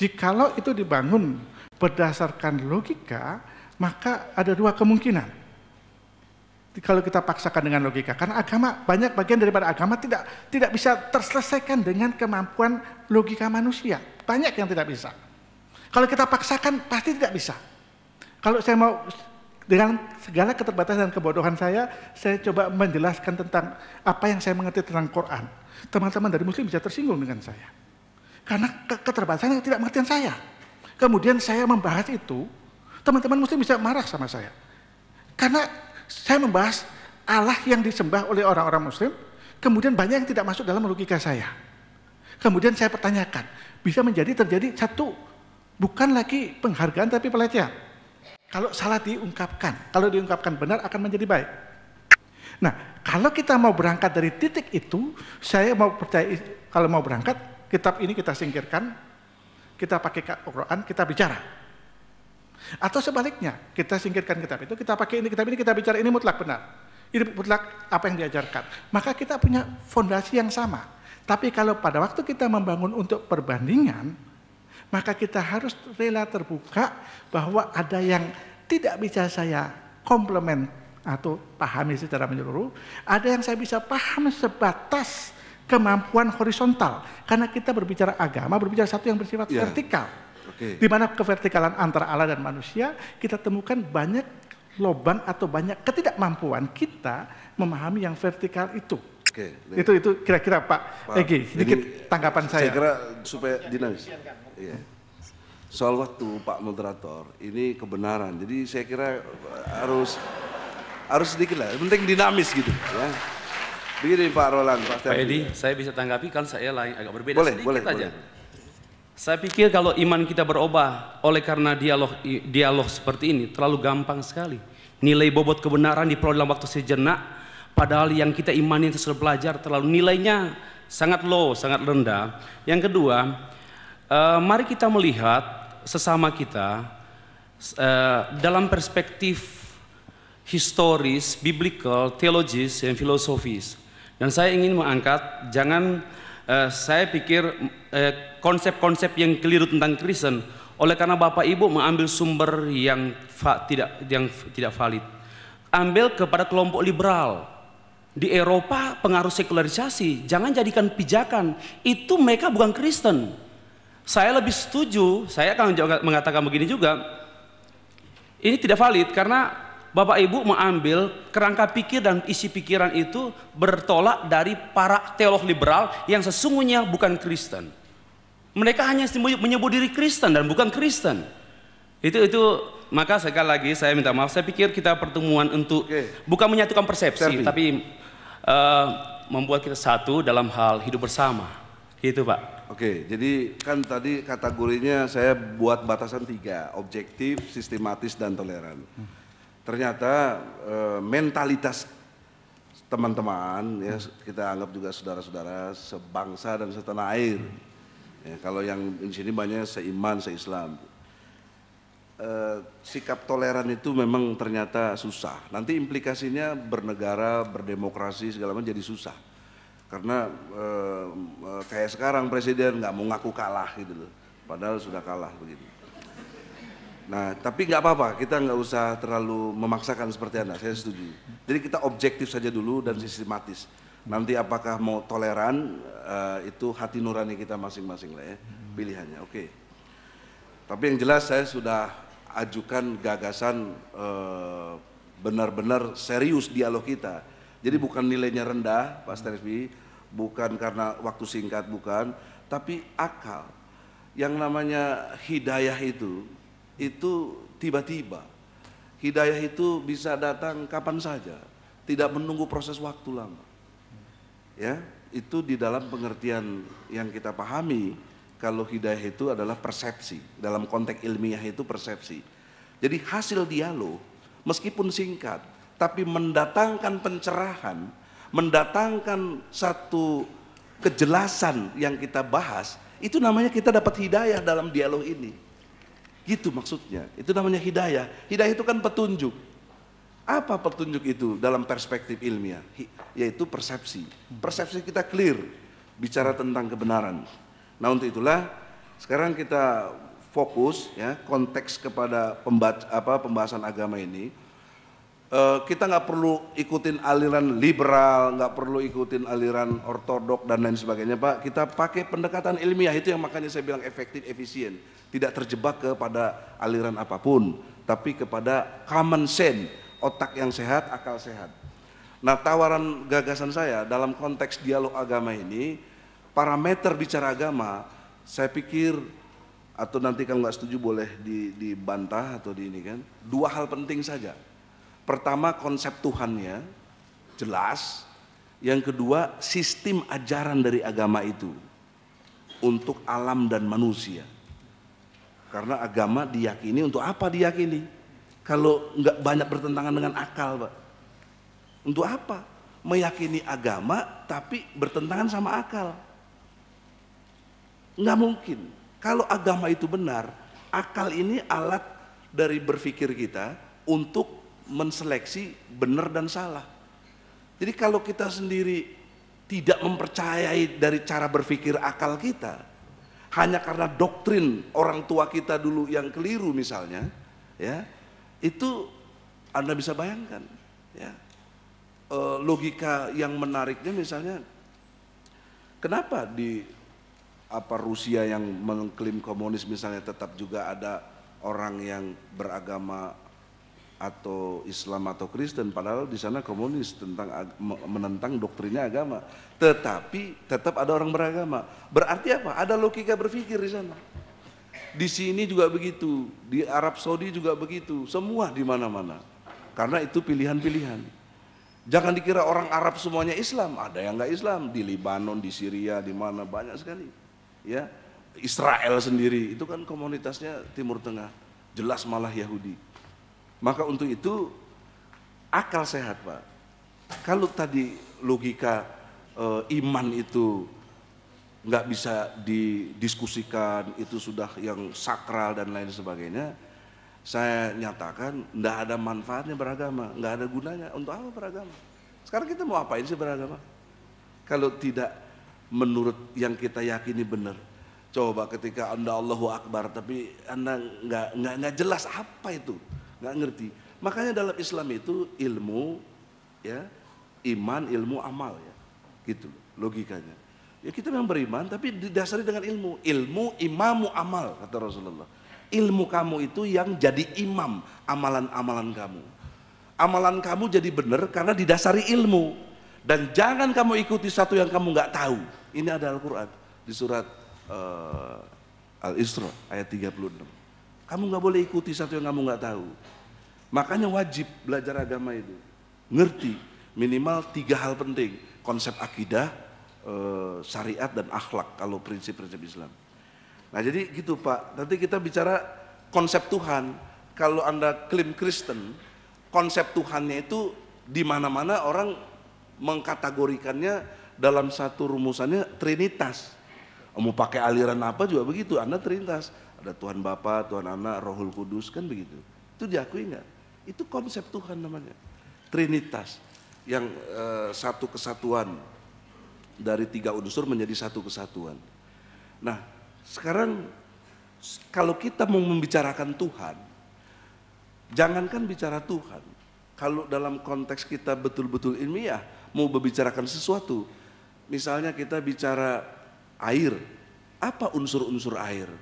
Jikalau itu dibangun berdasarkan logika, maka ada dua kemungkinan. Kalau kita paksakan dengan logika, karena agama banyak bagian daripada agama tidak tidak bisa terselesaikan dengan kemampuan logika manusia. Banyak yang tidak bisa. Kalau kita paksakan pasti tidak bisa. Kalau saya mau dengan segala keterbatasan dan kebodohan saya, saya coba menjelaskan tentang apa yang saya mengerti tentang Quran. Teman-teman dari Muslim bisa tersinggung dengan saya. Karena keterbatasan yang tidak mengerti saya. Kemudian saya membahas itu, teman-teman Muslim bisa marah sama saya. Karena saya membahas Allah yang disembah oleh orang-orang muslim, kemudian banyak yang tidak masuk dalam logika saya. Kemudian saya pertanyakan, bisa menjadi terjadi satu, bukan lagi penghargaan tapi pelecehan. Kalau salah diungkapkan, kalau diungkapkan benar akan menjadi baik. Nah, kalau kita mau berangkat dari titik itu, saya mau percaya kalau mau berangkat kitab ini kita singkirkan, kita pakai Al-Quran, kita bicara. Atau sebaliknya, kita singkirkan kitab itu, kita pakai ini, kitab ini, kita bicara ini mutlak benar. Ini mutlak apa yang diajarkan. Maka kita punya fondasi yang sama. Tapi kalau pada waktu kita membangun untuk perbandingan, maka kita harus rela terbuka bahwa ada yang tidak bisa saya komplement atau pahami secara menyeluruh, ada yang saya bisa paham sebatas kemampuan horizontal. Karena kita berbicara agama, berbicara satu yang bersifat yeah. vertikal. Okay. Di mana kevertikalan antara Allah dan manusia, kita temukan banyak lobang atau banyak ketidakmampuan kita memahami yang vertikal itu. okay, itu itu kira-kira Pak, Pak Egi sedikit tanggapan saya. Saya kira supaya dinamis. Iya. Soal waktu Pak moderator, ini kebenaran. Jadi saya kira harus harus sedikit lah. penting dinamis gitu. Ya. Begini Pak Roland, Pak, Pak Edi, saya bisa tanggapi kan saya lain agak berbeda boleh, sedikit boleh, aja. Boleh. Saya pikir kalau iman kita berubah oleh karena dialog dialog seperti ini terlalu gampang sekali. Nilai bobot kebenaran diperoleh dalam waktu sejenak, padahal yang kita imani itu sudah belajar terlalu nilainya sangat low, sangat rendah. Yang kedua, eh, mari kita melihat sesama kita eh, dalam perspektif historis, biblical, teologis, dan filosofis. Dan saya ingin mengangkat, jangan eh, saya pikir eh, konsep-konsep eh, yang keliru tentang Kristen, oleh karena Bapak Ibu mengambil sumber yang tidak yang tidak valid. Ambil kepada kelompok liberal. Di Eropa pengaruh sekularisasi, jangan jadikan pijakan. Itu mereka bukan Kristen. Saya lebih setuju, saya akan mengatakan begini juga. Ini tidak valid karena Bapak Ibu mengambil kerangka pikir dan isi pikiran itu bertolak dari para teolog liberal yang sesungguhnya bukan Kristen. Mereka hanya menyebut diri Kristen dan bukan Kristen. Itu itu maka sekali lagi saya minta maaf. Saya pikir kita pertemuan untuk okay. bukan menyatukan persepsi, Serbi. tapi uh, membuat kita satu dalam hal hidup bersama. Gitu Pak. Oke, jadi kan tadi kategorinya saya buat batasan tiga, objektif, sistematis, dan toleran. Hmm ternyata e, mentalitas teman-teman ya kita anggap juga saudara-saudara sebangsa dan setanah air. Ya, kalau yang di sini banyak seiman, seislam. E, sikap toleran itu memang ternyata susah. Nanti implikasinya bernegara, berdemokrasi segala macam jadi susah. Karena e, e, kayak sekarang presiden nggak mau ngaku kalah gitu loh. Padahal sudah kalah begitu. Nah, tapi nggak apa-apa, kita nggak usah terlalu memaksakan seperti Anda, saya setuju. Jadi kita objektif saja dulu dan sistematis. Nanti apakah mau toleran, uh, itu hati nurani kita masing-masing lah ya, pilihannya, oke. Okay. Tapi yang jelas saya sudah ajukan gagasan eh, benar-benar serius dialog kita. Jadi bukan nilainya rendah, Pak Stanley, bukan karena waktu singkat, bukan, tapi akal. Yang namanya hidayah itu, itu tiba-tiba. Hidayah itu bisa datang kapan saja, tidak menunggu proses waktu lama. Ya, itu di dalam pengertian yang kita pahami kalau hidayah itu adalah persepsi. Dalam konteks ilmiah itu persepsi. Jadi hasil dialog meskipun singkat tapi mendatangkan pencerahan, mendatangkan satu kejelasan yang kita bahas, itu namanya kita dapat hidayah dalam dialog ini. Gitu maksudnya. Itu namanya hidayah. Hidayah itu kan petunjuk. Apa petunjuk itu dalam perspektif ilmiah? Yaitu persepsi. Persepsi kita clear bicara tentang kebenaran. Nah, untuk itulah sekarang kita fokus ya konteks kepada pembahasan agama ini Uh, kita nggak perlu ikutin aliran liberal, nggak perlu ikutin aliran ortodok dan lain sebagainya, Pak. Kita pakai pendekatan ilmiah itu yang makanya saya bilang efektif, efisien, tidak terjebak kepada aliran apapun, tapi kepada common sense, otak yang sehat, akal sehat. Nah, tawaran gagasan saya dalam konteks dialog agama ini, parameter bicara agama, saya pikir atau nanti kalau nggak setuju boleh dibantah atau di ini kan, dua hal penting saja Pertama konsep Tuhannya jelas, yang kedua sistem ajaran dari agama itu untuk alam dan manusia. Karena agama diyakini untuk apa diyakini? Kalau nggak banyak bertentangan dengan akal, Pak. Untuk apa? Meyakini agama tapi bertentangan sama akal. Nggak mungkin. Kalau agama itu benar, akal ini alat dari berpikir kita untuk menseleksi benar dan salah. Jadi kalau kita sendiri tidak mempercayai dari cara berpikir akal kita, hanya karena doktrin orang tua kita dulu yang keliru misalnya, ya itu Anda bisa bayangkan, ya e, logika yang menariknya misalnya, kenapa di apa Rusia yang mengklaim komunis misalnya tetap juga ada orang yang beragama atau Islam atau Kristen padahal di sana komunis tentang menentang doktrinnya agama tetapi tetap ada orang beragama berarti apa ada logika berpikir di sana di sini juga begitu di Arab Saudi juga begitu semua di mana-mana karena itu pilihan-pilihan jangan dikira orang Arab semuanya Islam ada yang nggak Islam di Lebanon di Syria di mana banyak sekali ya Israel sendiri itu kan komunitasnya Timur Tengah jelas malah Yahudi maka untuk itu akal sehat Pak. Kalau tadi logika e, iman itu nggak bisa didiskusikan, itu sudah yang sakral dan lain sebagainya, saya nyatakan nggak ada manfaatnya beragama, nggak ada gunanya. Untuk apa beragama? Sekarang kita mau apain sih beragama? Kalau tidak menurut yang kita yakini benar. Coba ketika anda Allahu Akbar tapi anda nggak nggak jelas apa itu nggak ngerti. Makanya dalam Islam itu ilmu, ya, iman, ilmu, amal ya, gitu logikanya. Ya kita memang beriman tapi didasari dengan ilmu. Ilmu imamu amal kata Rasulullah. Ilmu kamu itu yang jadi imam amalan-amalan kamu. Amalan kamu jadi benar karena didasari ilmu. Dan jangan kamu ikuti satu yang kamu nggak tahu. Ini adalah Al-Quran di surat uh, Al-Isra ayat 36. Kamu nggak boleh ikuti satu yang kamu nggak tahu. Makanya wajib belajar agama itu. Ngerti minimal tiga hal penting. Konsep akidah, e, syariat, dan akhlak kalau prinsip-prinsip Islam. Nah jadi gitu Pak, nanti kita bicara konsep Tuhan. Kalau Anda klaim Kristen, konsep Tuhannya itu di mana-mana orang mengkategorikannya dalam satu rumusannya Trinitas. Mau pakai aliran apa juga begitu, Anda Trinitas. Ada Tuhan Bapa, Tuhan Anak, Rohul Kudus kan begitu. Itu diakui nggak? Itu konsep Tuhan namanya. Trinitas yang e, satu kesatuan dari tiga unsur menjadi satu kesatuan. Nah, sekarang kalau kita mau membicarakan Tuhan, jangankan bicara Tuhan. Kalau dalam konteks kita betul-betul ilmiah, mau membicarakan sesuatu, misalnya kita bicara air, apa unsur-unsur air?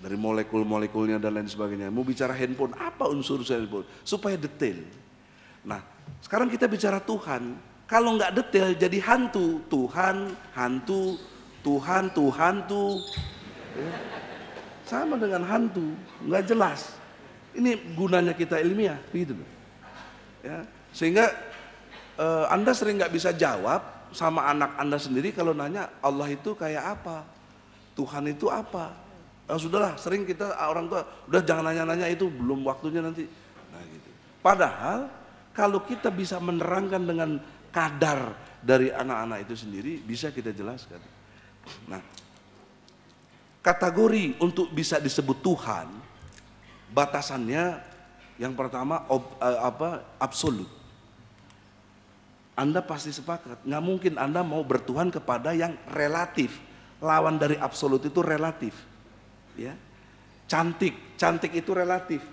dari molekul-molekulnya dan lain sebagainya. Mau bicara handphone, apa unsur handphone? Supaya detail. Nah, sekarang kita bicara Tuhan. Kalau nggak detail jadi hantu. Tuhan, hantu, Tuhan, Tuhan, tuh. Sama dengan hantu, nggak jelas. Ini gunanya kita ilmiah, begitu. Ya, sehingga eh, Anda sering nggak bisa jawab sama anak Anda sendiri kalau nanya Allah itu kayak apa, Tuhan itu apa. Ah, sudahlah sering kita ah, orang tua udah jangan nanya-nanya itu belum waktunya nanti nah gitu padahal kalau kita bisa menerangkan dengan kadar dari anak-anak itu sendiri bisa kita jelaskan nah kategori untuk bisa disebut Tuhan batasannya yang pertama ob, eh, apa absolut anda pasti sepakat, nggak mungkin Anda mau bertuhan kepada yang relatif. Lawan dari absolut itu relatif ya. Cantik, cantik itu relatif.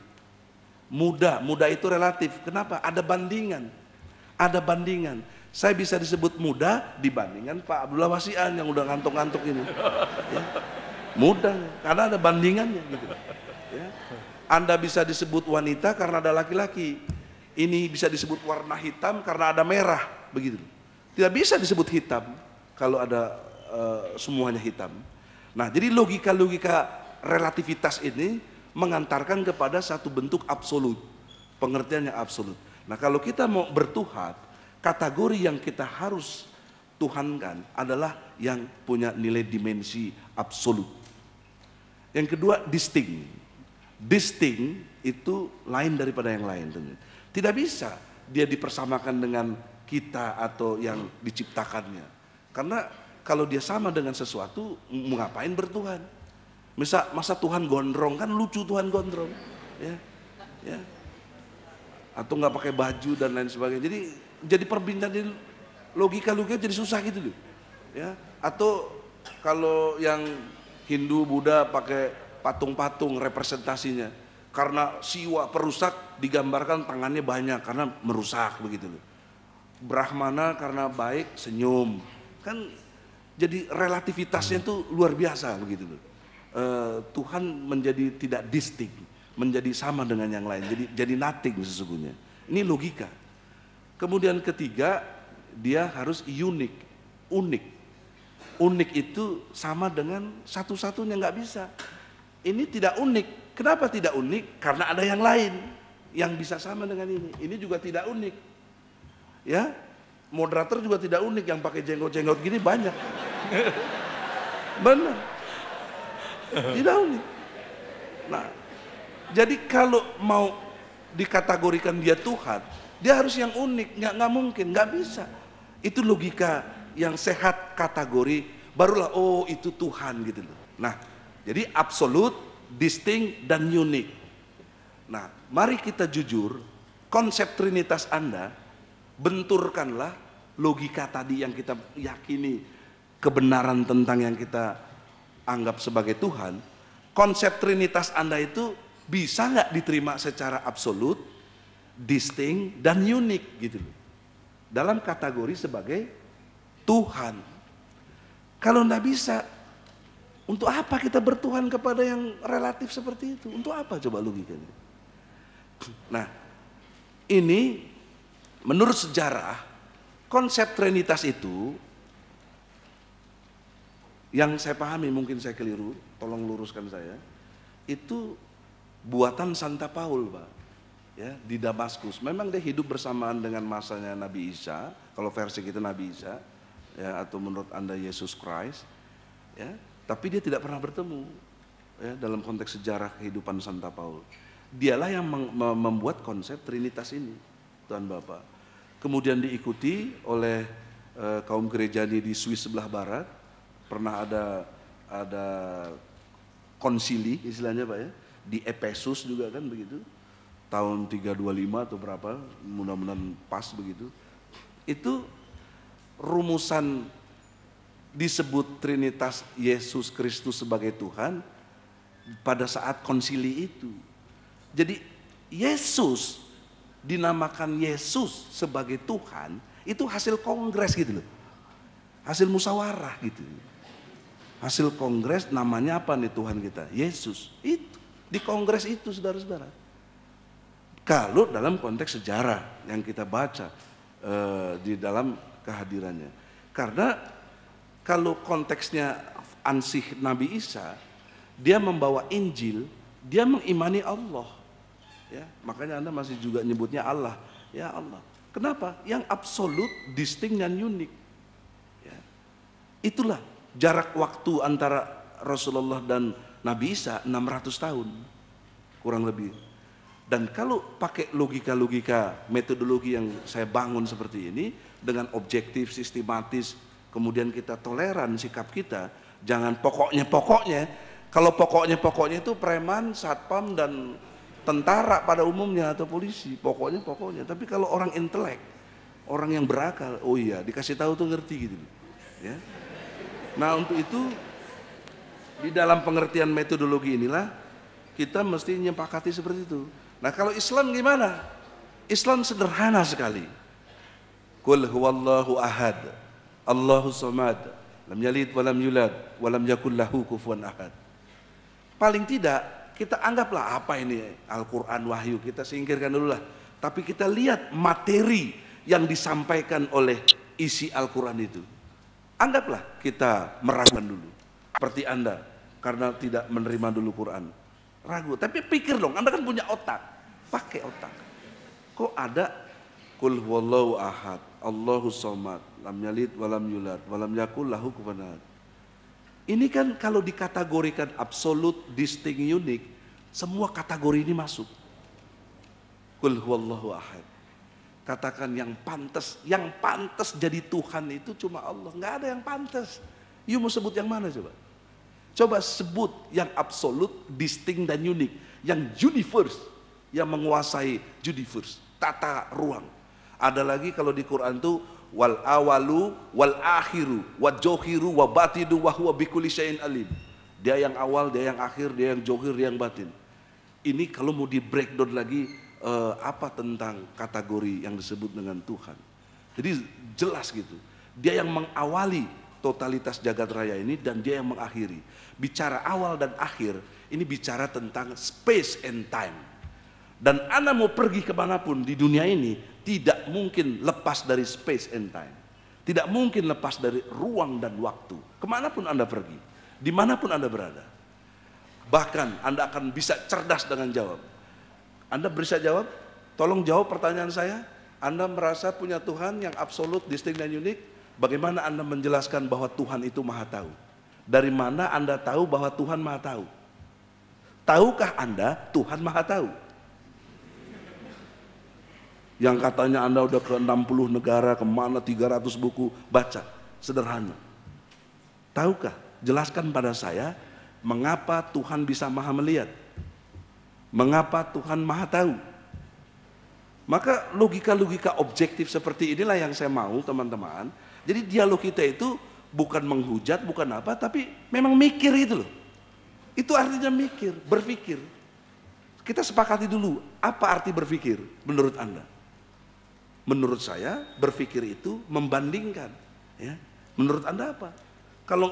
Muda, muda itu relatif. Kenapa? Ada bandingan. Ada bandingan. Saya bisa disebut muda dibandingkan Pak Abdullah Wasian yang udah ngantuk-ngantuk ini. Ya. Muda, karena ada bandingannya gitu. Ya. Anda bisa disebut wanita karena ada laki-laki. Ini bisa disebut warna hitam karena ada merah, begitu. Tidak bisa disebut hitam kalau ada uh, semuanya hitam. Nah, jadi logika-logika relativitas ini mengantarkan kepada satu bentuk absolut, pengertian yang absolut. Nah kalau kita mau bertuhan, kategori yang kita harus tuhankan adalah yang punya nilai dimensi absolut. Yang kedua distinct. Distinct itu lain daripada yang lain tentunya. Tidak bisa dia dipersamakan dengan kita atau yang diciptakannya. Karena kalau dia sama dengan sesuatu, ngapain bertuhan? Masa, masa Tuhan gondrong kan lucu Tuhan gondrong. Ya, ya. Atau nggak pakai baju dan lain sebagainya. Jadi jadi perbincangan jadi logika logika jadi susah gitu loh. Ya. Atau kalau yang Hindu Buddha pakai patung-patung representasinya karena siwa perusak digambarkan tangannya banyak karena merusak begitu loh. Brahmana karena baik senyum. Kan jadi relativitasnya itu luar biasa begitu loh. Eh, Tuhan menjadi tidak distinct, menjadi sama dengan yang lain, jadi jadi nothing sesungguhnya. Ini logika. Kemudian ketiga, dia harus unik, unik. Unik itu sama dengan satu-satunya nggak bisa. Ini tidak unik. Kenapa tidak unik? Karena ada yang lain yang bisa sama dengan ini. Ini juga tidak unik. Ya, moderator juga tidak unik yang pakai jenggot-jenggot gini banyak. Benar. Didauli. Nah, jadi kalau mau dikategorikan dia Tuhan, dia harus yang unik, nggak nggak mungkin, nggak bisa. Itu logika yang sehat kategori, barulah oh itu Tuhan gitu loh. Nah, jadi absolut, distinct dan unik. Nah, mari kita jujur, konsep Trinitas Anda benturkanlah logika tadi yang kita yakini kebenaran tentang yang kita anggap sebagai Tuhan, konsep Trinitas Anda itu bisa nggak diterima secara absolut, distinct, dan unik gitu loh. Dalam kategori sebagai Tuhan. Kalau nggak bisa, untuk apa kita bertuhan kepada yang relatif seperti itu? Untuk apa coba logikanya? Nah, ini menurut sejarah konsep Trinitas itu yang saya pahami mungkin saya keliru, tolong luruskan saya. Itu buatan Santa Paul, Pak. Ya, di Damaskus. Memang dia hidup bersamaan dengan masanya Nabi Isa, kalau versi kita Nabi Isa ya atau menurut Anda Yesus Christ. Ya, tapi dia tidak pernah bertemu ya, dalam konteks sejarah kehidupan Santa Paul. Dialah yang membuat konsep Trinitas ini, Tuhan Bapak. Kemudian diikuti oleh e, kaum gerejani di Swiss sebelah barat pernah ada ada konsili istilahnya Pak ya di Efesus juga kan begitu tahun 325 atau berapa mudah-mudahan pas begitu itu rumusan disebut Trinitas Yesus Kristus sebagai Tuhan pada saat konsili itu jadi Yesus dinamakan Yesus sebagai Tuhan itu hasil kongres gitu loh hasil musyawarah gitu Hasil kongres namanya apa nih Tuhan kita? Yesus. Itu. Di kongres itu saudara-saudara. Kalau dalam konteks sejarah yang kita baca e, di dalam kehadirannya. Karena kalau konteksnya ansih Nabi Isa, dia membawa Injil, dia mengimani Allah. Ya, makanya Anda masih juga nyebutnya Allah. Ya Allah. Kenapa? Yang absolut, distinct dan unik. Ya. Itulah Jarak waktu antara Rasulullah dan Nabi Isa 600 tahun kurang lebih. Dan kalau pakai logika-logika metodologi yang saya bangun seperti ini dengan objektif, sistematis, kemudian kita toleran sikap kita, jangan pokoknya-pokoknya. Kalau pokoknya-pokoknya itu preman, satpam dan tentara pada umumnya atau polisi, pokoknya pokoknya. Tapi kalau orang intelek, orang yang berakal, oh iya dikasih tahu tuh ngerti gitu. Ya. Nah untuk itu di dalam pengertian metodologi inilah kita mesti menyepakati seperti itu. Nah kalau Islam gimana? Islam sederhana sekali. Kul huwallahu ahad, Allahu samad, lam yalid wa lam yulad, wa lam yakul lahu kufuwan ahad. Paling tidak kita anggaplah apa ini Al-Quran Wahyu, kita singkirkan dulu lah. Tapi kita lihat materi yang disampaikan oleh isi Al-Quran itu. Anggaplah kita meragukan dulu. Seperti Anda, karena tidak menerima dulu Quran. Ragu, tapi pikir dong, Anda kan punya otak. Pakai otak. Kok ada Kul huwallahu ahad, Allahu somad, lam yalid walam yulad, walam yakul lahu kufanat. Ini kan kalau dikategorikan absolut, distinct, unik, semua kategori ini masuk. Kul huwallahu ahad. Katakan yang pantas, yang pantas jadi Tuhan itu cuma Allah. Nggak ada yang pantas. You mau sebut yang mana coba? Coba sebut yang absolut, distinct dan unik. Yang universe, yang menguasai universe, tata ruang. Ada lagi kalau di Quran tuh wal awalu wal akhiru wa johiru wa batinu wa huwa bikuli syai'in alim. Dia yang awal, dia yang akhir, dia yang johir, dia yang batin. Ini kalau mau di breakdown lagi uh, apa tentang kategori yang disebut dengan Tuhan. Jadi jelas gitu. Dia yang mengawali totalitas jagat raya ini dan dia yang mengakhiri. Bicara awal dan akhir ini bicara tentang space and time. Dan Anda mau pergi kemanapun di dunia ini tidak mungkin lepas dari space and time. Tidak mungkin lepas dari ruang dan waktu. Kemanapun Anda pergi, dimanapun Anda berada. Bahkan Anda akan bisa cerdas dengan jawab. Anda bisa jawab? Tolong jawab pertanyaan saya. Anda merasa punya Tuhan yang absolut, distinct dan unik? Bagaimana Anda menjelaskan bahwa Tuhan itu maha tahu? Dari mana Anda tahu bahwa Tuhan maha tahu? Tahukah Anda Tuhan maha tahu? Yang katanya Anda udah ke 60 negara, kemana 300 buku, baca. Sederhana. Tahukah? Jelaskan pada saya mengapa Tuhan bisa maha melihat. Mengapa Tuhan Maha Tahu? Maka logika-logika objektif seperti inilah yang saya mau teman-teman. Jadi dialog kita itu bukan menghujat, bukan apa, tapi memang mikir itu loh. Itu artinya mikir, berpikir. Kita sepakati dulu, apa arti berpikir menurut Anda? Menurut saya, berpikir itu membandingkan. Ya. Menurut Anda apa? Kalau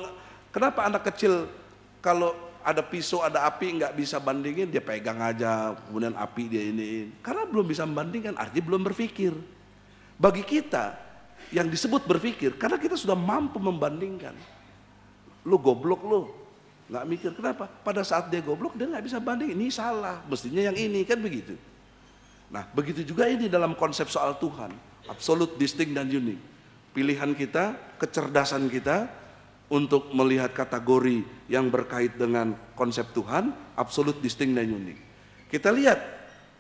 Kenapa anak kecil kalau ada pisau, ada api, nggak bisa bandingin, dia pegang aja, kemudian api dia ini. Karena belum bisa membandingkan, artinya belum berpikir. Bagi kita yang disebut berpikir, karena kita sudah mampu membandingkan. Lu goblok lu, nggak mikir kenapa? Pada saat dia goblok dia nggak bisa banding, ini salah, mestinya yang ini kan begitu. Nah begitu juga ini dalam konsep soal Tuhan, absolut, distinct dan unik. Pilihan kita, kecerdasan kita untuk melihat kategori yang berkait dengan konsep Tuhan, absolut, distinct, dan unik. Kita lihat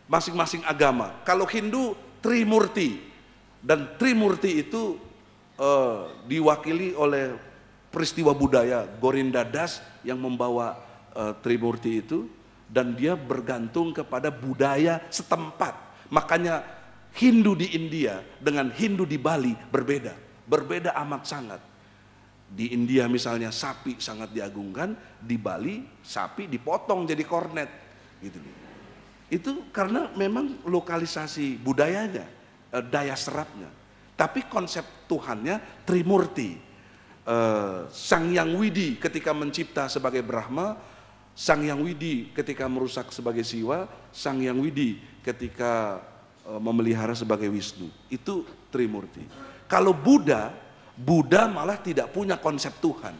masing-masing agama. Kalau Hindu, Trimurti. Dan Trimurti itu uh, diwakili oleh peristiwa budaya Gorinda Das yang membawa uh, Trimurti itu. Dan dia bergantung kepada budaya setempat. Makanya Hindu di India dengan Hindu di Bali berbeda. Berbeda amat sangat di India misalnya sapi sangat diagungkan, di Bali sapi dipotong jadi kornet gitu. Itu karena memang lokalisasi budayanya, eh, daya serapnya. Tapi konsep Tuhannya Trimurti. Eh, Sang Yang Widi ketika mencipta sebagai Brahma, Sang Yang Widi ketika merusak sebagai Siwa, Sang Yang Widi ketika eh, memelihara sebagai Wisnu. Itu Trimurti. Kalau Buddha Buddha malah tidak punya konsep Tuhan.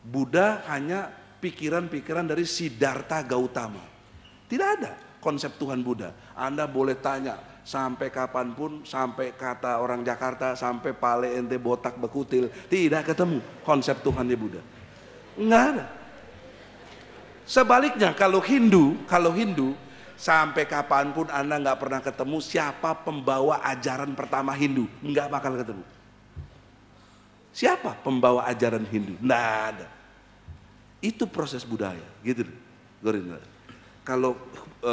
Buddha hanya pikiran-pikiran dari Siddhartha Gautama. Tidak ada konsep Tuhan Buddha. Anda boleh tanya sampai kapanpun, sampai kata orang Jakarta, sampai pale ente botak bekutil, tidak ketemu konsep Tuhan di Buddha. Enggak ada. Sebaliknya kalau Hindu, kalau Hindu sampai kapanpun Anda nggak pernah ketemu siapa pembawa ajaran pertama Hindu, nggak bakal ketemu. Siapa pembawa ajaran Hindu? Tidak ada. Itu proses budaya, gitu. Gorinda. Kalau e,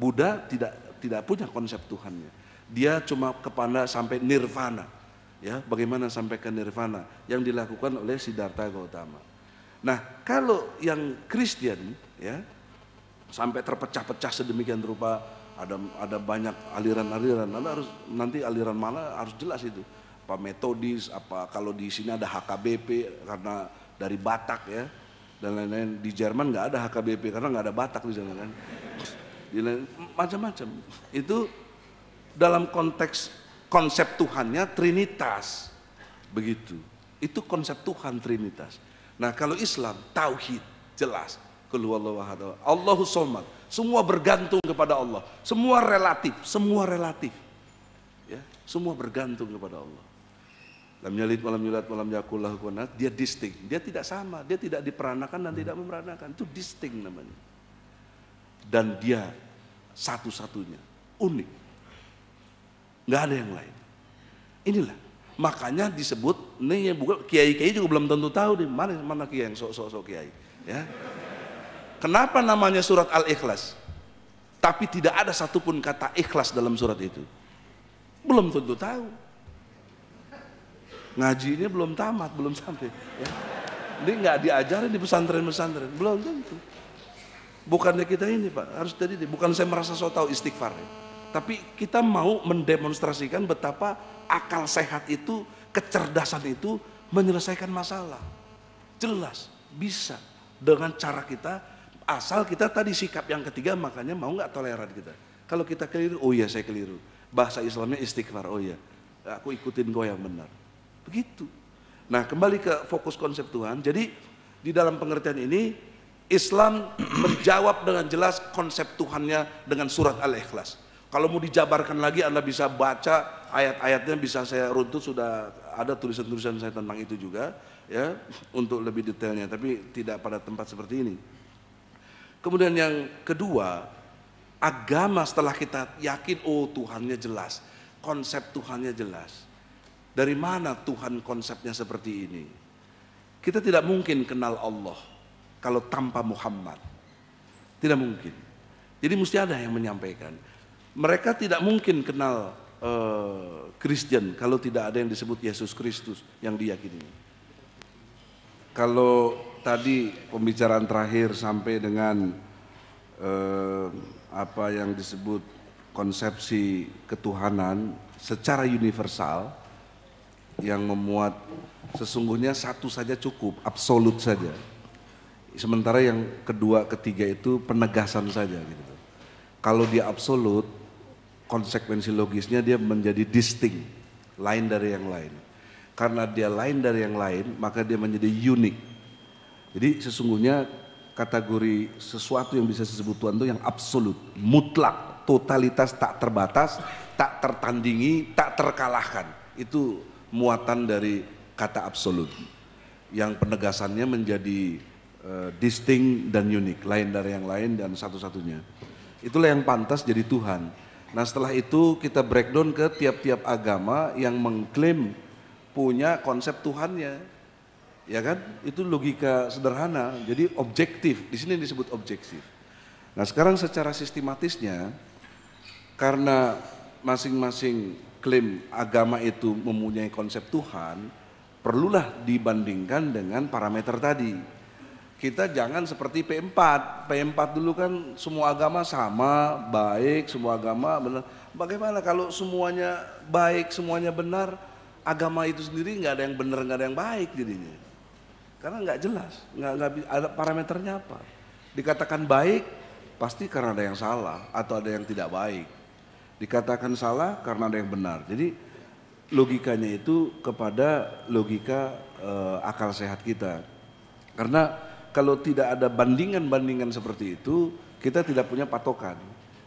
Buddha tidak tidak punya konsep Tuhannya, dia cuma kepada sampai nirvana. Ya, bagaimana sampai ke nirvana yang dilakukan oleh Siddhartha Gautama. Nah, kalau yang Kristen, ya, sampai terpecah-pecah sedemikian rupa ada ada banyak aliran-aliran. harus nanti aliran mana harus jelas itu apa metodis apa kalau di sini ada HKBP karena dari Batak ya dan lain-lain di Jerman nggak ada HKBP karena nggak ada Batak di sana kan macam-macam itu dalam konteks konsep Tuhannya Trinitas begitu itu konsep Tuhan Trinitas nah kalau Islam tauhid jelas Allahu somad semua bergantung kepada Allah semua relatif semua relatif ya semua bergantung kepada Allah Lam yalid malam yulat malam yakul lahu dia distinct, dia tidak sama, dia tidak diperanakan dan tidak memeranakan. Itu distinct namanya. Dan dia satu-satunya, unik. Gak ada yang lain. Inilah makanya disebut nih bukan kiai-kiai juga belum tentu tahu di mana mana kiai yang sok-sok kiai, ya. Kenapa namanya surat Al-Ikhlas? Tapi tidak ada satupun kata ikhlas dalam surat itu. Belum tentu tahu ngajinya belum tamat, belum sampai. Ya. Ini nggak diajarin di pesantren-pesantren, belum tentu. Bukannya kita ini Pak, harus jadi bukan saya merasa so tau istighfar. Ya. Tapi kita mau mendemonstrasikan betapa akal sehat itu, kecerdasan itu menyelesaikan masalah. Jelas, bisa dengan cara kita asal kita tadi sikap yang ketiga makanya mau nggak toleran kita. Kalau kita keliru, oh iya saya keliru. Bahasa Islamnya istighfar, oh iya. Aku ikutin gue yang benar. Begitu. Nah, kembali ke fokus konsep Tuhan. Jadi di dalam pengertian ini Islam menjawab dengan jelas konsep Tuhannya dengan surat Al-Ikhlas. Kalau mau dijabarkan lagi Anda bisa baca ayat-ayatnya bisa saya runtut sudah ada tulisan-tulisan saya tentang itu juga ya untuk lebih detailnya tapi tidak pada tempat seperti ini. Kemudian yang kedua, agama setelah kita yakin oh Tuhannya jelas, konsep Tuhannya jelas. Dari mana Tuhan konsepnya seperti ini? Kita tidak mungkin kenal Allah kalau tanpa Muhammad. Tidak mungkin. Jadi mesti ada yang menyampaikan. Mereka tidak mungkin kenal uh, kalau tidak ada yang disebut Yesus Kristus yang diyakini. Kalau tadi pembicaraan terakhir sampai dengan eh, apa yang disebut konsepsi ketuhanan secara universal yang memuat sesungguhnya satu saja cukup, absolut saja. Sementara yang kedua, ketiga itu penegasan saja gitu. Kalau dia absolut, konsekuensi logisnya dia menjadi distinct, lain dari yang lain. Karena dia lain dari yang lain, maka dia menjadi unik. Jadi sesungguhnya kategori sesuatu yang bisa disebut Tuhan itu yang absolut, mutlak, totalitas tak terbatas, tak tertandingi, tak terkalahkan. Itu muatan dari kata absolut yang penegasannya menjadi uh, distinct dan unik, lain dari yang lain dan satu-satunya. Itulah yang pantas jadi Tuhan. Nah setelah itu kita breakdown ke tiap-tiap agama yang mengklaim punya konsep Tuhannya. Ya kan? Itu logika sederhana. Jadi objektif. Di sini disebut objektif. Nah sekarang secara sistematisnya karena masing-masing klaim agama itu mempunyai konsep Tuhan, perlulah dibandingkan dengan parameter tadi. Kita jangan seperti P4. P4 dulu kan semua agama sama, baik, semua agama benar. Bagaimana kalau semuanya baik, semuanya benar, agama itu sendiri nggak ada yang benar, nggak ada yang baik jadinya. Karena nggak jelas, nggak, nggak ada parameternya apa. Dikatakan baik, pasti karena ada yang salah atau ada yang tidak baik dikatakan salah karena ada yang benar. Jadi logikanya itu kepada logika e, akal sehat kita. Karena kalau tidak ada bandingan-bandingan seperti itu, kita tidak punya patokan.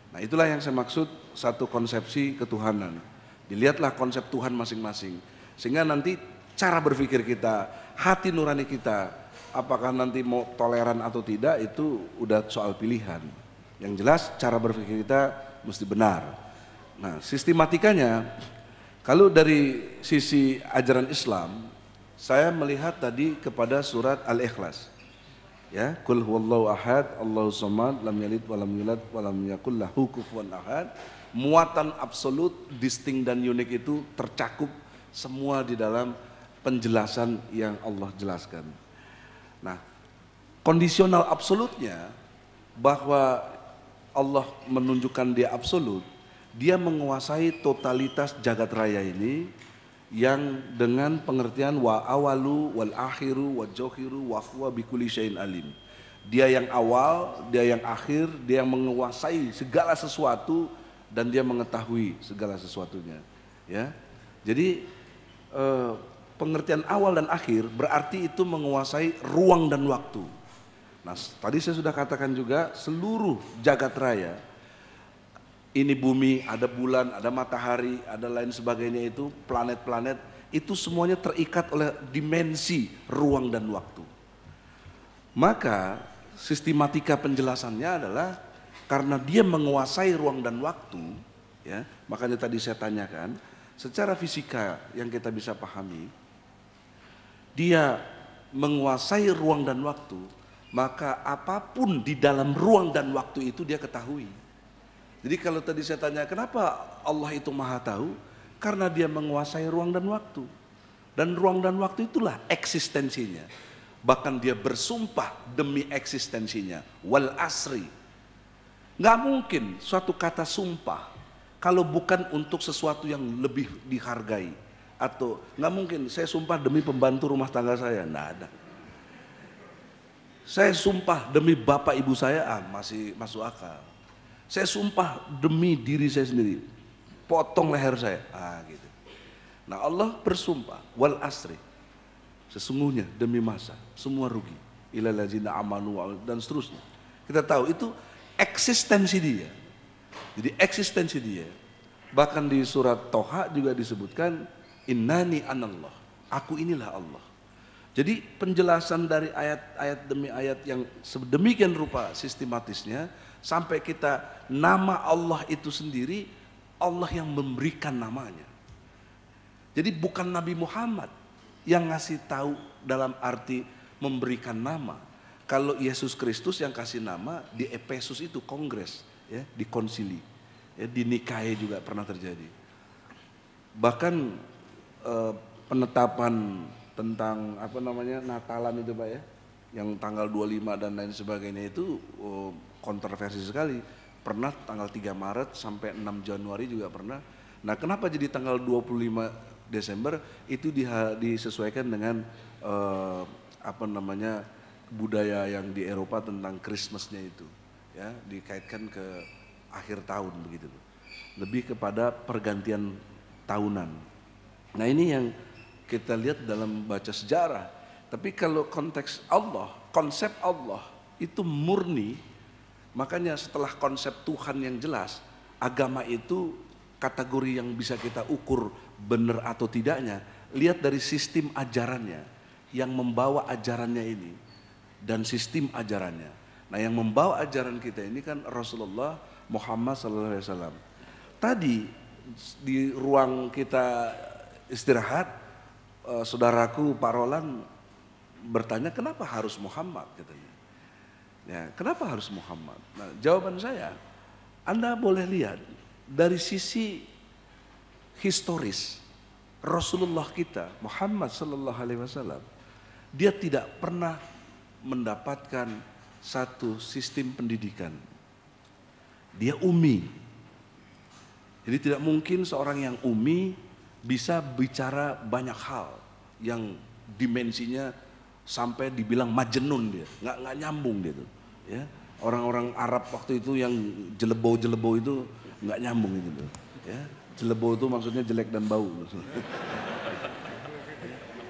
Nah, itulah yang saya maksud satu konsepsi ketuhanan. Dilihatlah konsep Tuhan masing-masing. Sehingga nanti cara berpikir kita, hati nurani kita, apakah nanti mau toleran atau tidak itu udah soal pilihan. Yang jelas cara berpikir kita mesti benar. Nah, sistematikanya kalau dari sisi ajaran Islam, saya melihat tadi kepada surat Al-Ikhlas. Ya, kul huwallahu ahad, Allahu samad, lam yalid walam yulad walam yakul lahu kufuwan ahad. Muatan absolut, distinct dan unik itu tercakup semua di dalam penjelasan yang Allah jelaskan. Nah, kondisional absolutnya bahwa Allah menunjukkan dia absolut dia menguasai totalitas jagat raya ini yang dengan pengertian wa awalu wal akhiru wa johiru wa huwa bikuli syain alim. Dia yang awal, dia yang akhir, dia yang menguasai segala sesuatu dan dia mengetahui segala sesuatunya. Ya. Jadi eh, pengertian awal dan akhir berarti itu menguasai ruang dan waktu. Nah, tadi saya sudah katakan juga seluruh jagat raya ini bumi, ada bulan, ada matahari, ada lain sebagainya itu, planet-planet, itu semuanya terikat oleh dimensi ruang dan waktu. Maka sistematika penjelasannya adalah karena dia menguasai ruang dan waktu, ya, makanya tadi saya tanyakan, secara fisika yang kita bisa pahami, dia menguasai ruang dan waktu, maka apapun di dalam ruang dan waktu itu dia ketahui. Jadi kalau tadi saya tanya kenapa Allah itu maha tahu? Karena dia menguasai ruang dan waktu. Dan ruang dan waktu itulah eksistensinya. Bahkan dia bersumpah demi eksistensinya. Wal asri. Gak mungkin suatu kata sumpah kalau bukan untuk sesuatu yang lebih dihargai. Atau gak mungkin saya sumpah demi pembantu rumah tangga saya. Nggak ada. Saya sumpah demi bapak ibu saya ah, masih masuk akal saya sumpah demi diri saya sendiri, potong leher saya. Ah, gitu. Nah Allah bersumpah, wal asri, sesungguhnya demi masa, semua rugi. Ilalazina amanu dan seterusnya. Kita tahu itu eksistensi dia. Jadi eksistensi dia. Bahkan di surat Toha juga disebutkan, Innani anallah, aku inilah Allah. Jadi penjelasan dari ayat-ayat demi ayat yang sedemikian rupa sistematisnya sampai kita nama Allah itu sendiri Allah yang memberikan namanya. Jadi bukan Nabi Muhammad yang ngasih tahu dalam arti memberikan nama. Kalau Yesus Kristus yang kasih nama di Efesus itu kongres ya di konsili ya di Nikae juga pernah terjadi. Bahkan eh, penetapan tentang apa namanya Natalan itu Pak ya yang tanggal 25 dan lain sebagainya itu oh, kontroversi sekali. Pernah tanggal 3 Maret sampai 6 Januari juga pernah. Nah, kenapa jadi tanggal 25 Desember itu disesuaikan dengan eh, apa namanya budaya yang di Eropa tentang Christmasnya itu, ya dikaitkan ke akhir tahun begitu Lebih kepada pergantian tahunan. Nah, ini yang kita lihat dalam baca sejarah. Tapi kalau konteks Allah, konsep Allah itu murni Makanya setelah konsep Tuhan yang jelas, agama itu kategori yang bisa kita ukur benar atau tidaknya, lihat dari sistem ajarannya yang membawa ajarannya ini dan sistem ajarannya. Nah, yang membawa ajaran kita ini kan Rasulullah Muhammad SAW. Tadi di ruang kita istirahat, eh, saudaraku Pak Roland bertanya kenapa harus Muhammad katanya. Ya, kenapa harus Muhammad? Nah, jawaban saya, Anda boleh lihat dari sisi historis Rasulullah kita Muhammad Sallallahu Alaihi Wasallam dia tidak pernah mendapatkan satu sistem pendidikan. Dia umi. Jadi tidak mungkin seorang yang umi bisa bicara banyak hal yang dimensinya sampai dibilang majenun dia, nggak nggak nyambung dia tuh ya orang-orang Arab waktu itu yang jelebo-jelebo itu nggak nyambung gitu ya jelebo itu maksudnya jelek dan bau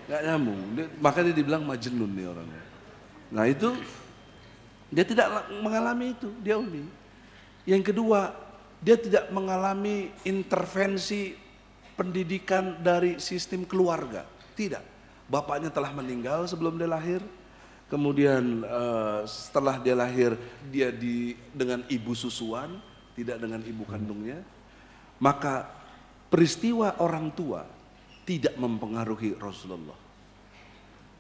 nggak nyambung dia, makanya dia dibilang majnun nih orangnya nah itu dia tidak mengalami itu dia umi yang kedua dia tidak mengalami intervensi pendidikan dari sistem keluarga tidak bapaknya telah meninggal sebelum dia lahir Kemudian uh, setelah dia lahir dia di dengan ibu susuan, tidak dengan ibu kandungnya. Maka peristiwa orang tua tidak mempengaruhi Rasulullah.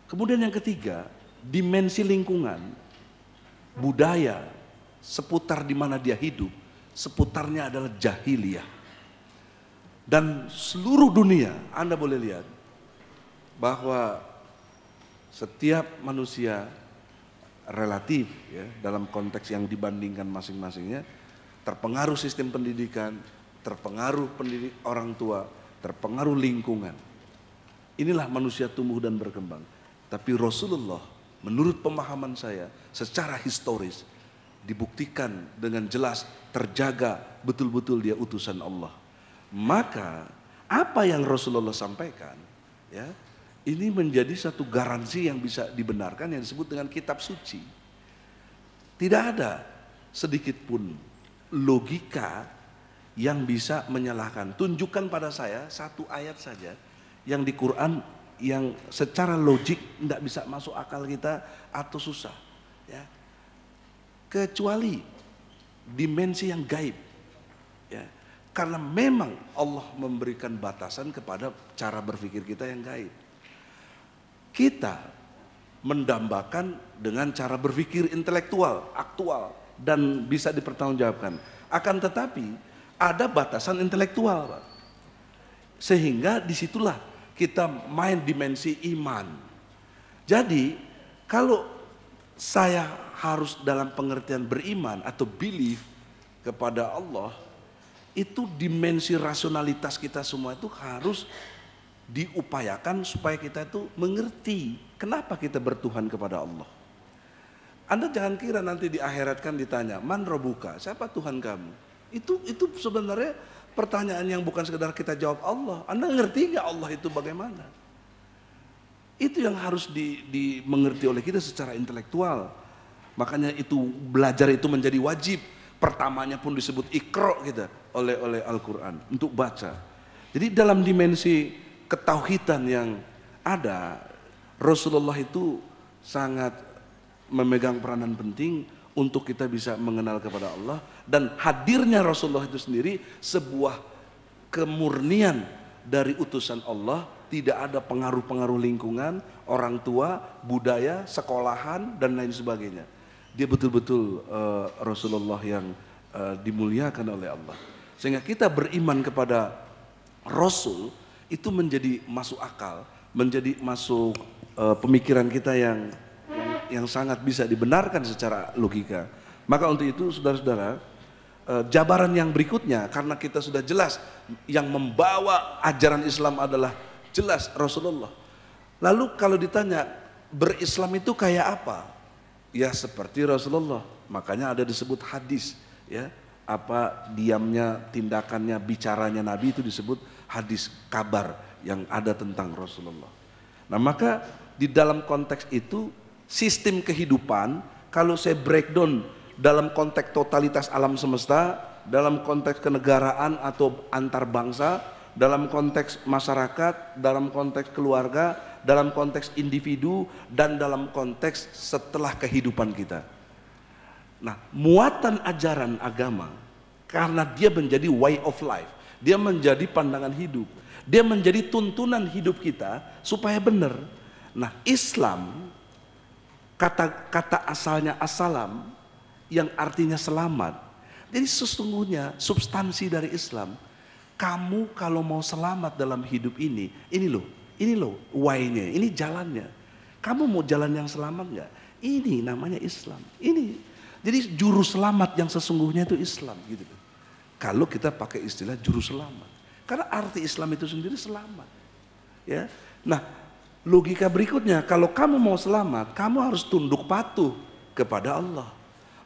Kemudian yang ketiga, dimensi lingkungan, budaya seputar di mana dia hidup, seputarnya adalah jahiliyah. Dan seluruh dunia, Anda boleh lihat bahwa setiap manusia relatif ya, dalam konteks yang dibandingkan masing-masingnya terpengaruh sistem pendidikan, terpengaruh pendidik orang tua, terpengaruh lingkungan. Inilah manusia tumbuh dan berkembang. Tapi Rasulullah menurut pemahaman saya secara historis dibuktikan dengan jelas terjaga betul-betul dia utusan Allah. Maka apa yang Rasulullah sampaikan ya ini menjadi satu garansi yang bisa dibenarkan yang disebut dengan kitab suci. Tidak ada sedikit pun logika yang bisa menyalahkan. Tunjukkan pada saya satu ayat saja yang di Quran yang secara logik tidak bisa masuk akal kita atau susah. Ya. Kecuali dimensi yang gaib. Ya. Karena memang Allah memberikan batasan kepada cara berpikir kita yang gaib kita mendambakan dengan cara berpikir intelektual, aktual, dan bisa dipertanggungjawabkan. Akan tetapi ada batasan intelektual, Pak. Sehingga disitulah kita main dimensi iman. Jadi kalau saya harus dalam pengertian beriman atau belief kepada Allah, itu dimensi rasionalitas kita semua itu harus diupayakan supaya kita itu mengerti kenapa kita bertuhan kepada Allah. Anda jangan kira nanti di akhirat kan ditanya, "Man robuka? Siapa Tuhan kamu?" Itu itu sebenarnya pertanyaan yang bukan sekedar kita jawab Allah. Anda ngerti nggak Allah itu bagaimana? Itu yang harus di, dimengerti oleh kita secara intelektual. Makanya itu belajar itu menjadi wajib. Pertamanya pun disebut ikro kita oleh oleh Al-Qur'an untuk baca. Jadi dalam dimensi ketauhidan yang ada, Rasulullah itu sangat memegang peranan penting untuk kita bisa mengenal kepada Allah dan hadirnya Rasulullah itu sendiri sebuah kemurnian dari utusan Allah tidak ada pengaruh-pengaruh lingkungan, orang tua, budaya, sekolahan dan lain sebagainya. Dia betul-betul uh, Rasulullah yang uh, dimuliakan oleh Allah. Sehingga kita beriman kepada Rasul itu menjadi masuk akal, menjadi masuk e, pemikiran kita yang, yang yang sangat bisa dibenarkan secara logika. Maka untuk itu saudara-saudara, e, jabaran yang berikutnya karena kita sudah jelas yang membawa ajaran Islam adalah jelas Rasulullah. Lalu kalau ditanya berislam itu kayak apa? Ya seperti Rasulullah. Makanya ada disebut hadis, ya. Apa diamnya, tindakannya, bicaranya Nabi itu disebut hadis kabar yang ada tentang Rasulullah. Nah maka di dalam konteks itu sistem kehidupan kalau saya breakdown dalam konteks totalitas alam semesta, dalam konteks kenegaraan atau antar bangsa, dalam konteks masyarakat, dalam konteks keluarga, dalam konteks individu, dan dalam konteks setelah kehidupan kita. Nah, muatan ajaran agama karena dia menjadi way of life, dia menjadi pandangan hidup. Dia menjadi tuntunan hidup kita supaya benar. Nah, Islam kata kata asalnya asalam yang artinya selamat. Jadi sesungguhnya substansi dari Islam, kamu kalau mau selamat dalam hidup ini, ini loh, ini loh why-nya, ini jalannya. Kamu mau jalan yang selamat nggak? Ini namanya Islam. Ini jadi juru selamat yang sesungguhnya itu Islam gitu. Kalau kita pakai istilah juru selamat. Karena arti Islam itu sendiri selamat. Ya. Nah, logika berikutnya kalau kamu mau selamat, kamu harus tunduk patuh kepada Allah.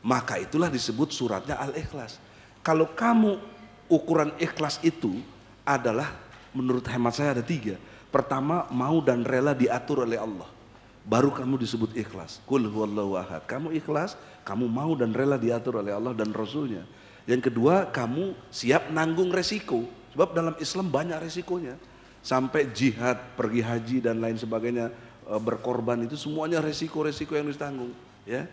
Maka itulah disebut suratnya Al-Ikhlas. Kalau kamu ukuran ikhlas itu adalah menurut hemat saya ada tiga. Pertama, mau dan rela diatur oleh Allah baru kamu disebut ikhlas. Kul huwallahu ahad. Kamu ikhlas, kamu mau dan rela diatur oleh Allah dan Rasulnya. Yang kedua, kamu siap nanggung resiko. Sebab dalam Islam banyak resikonya. Sampai jihad, pergi haji dan lain sebagainya, e, berkorban itu semuanya resiko-resiko yang ditanggung, ya.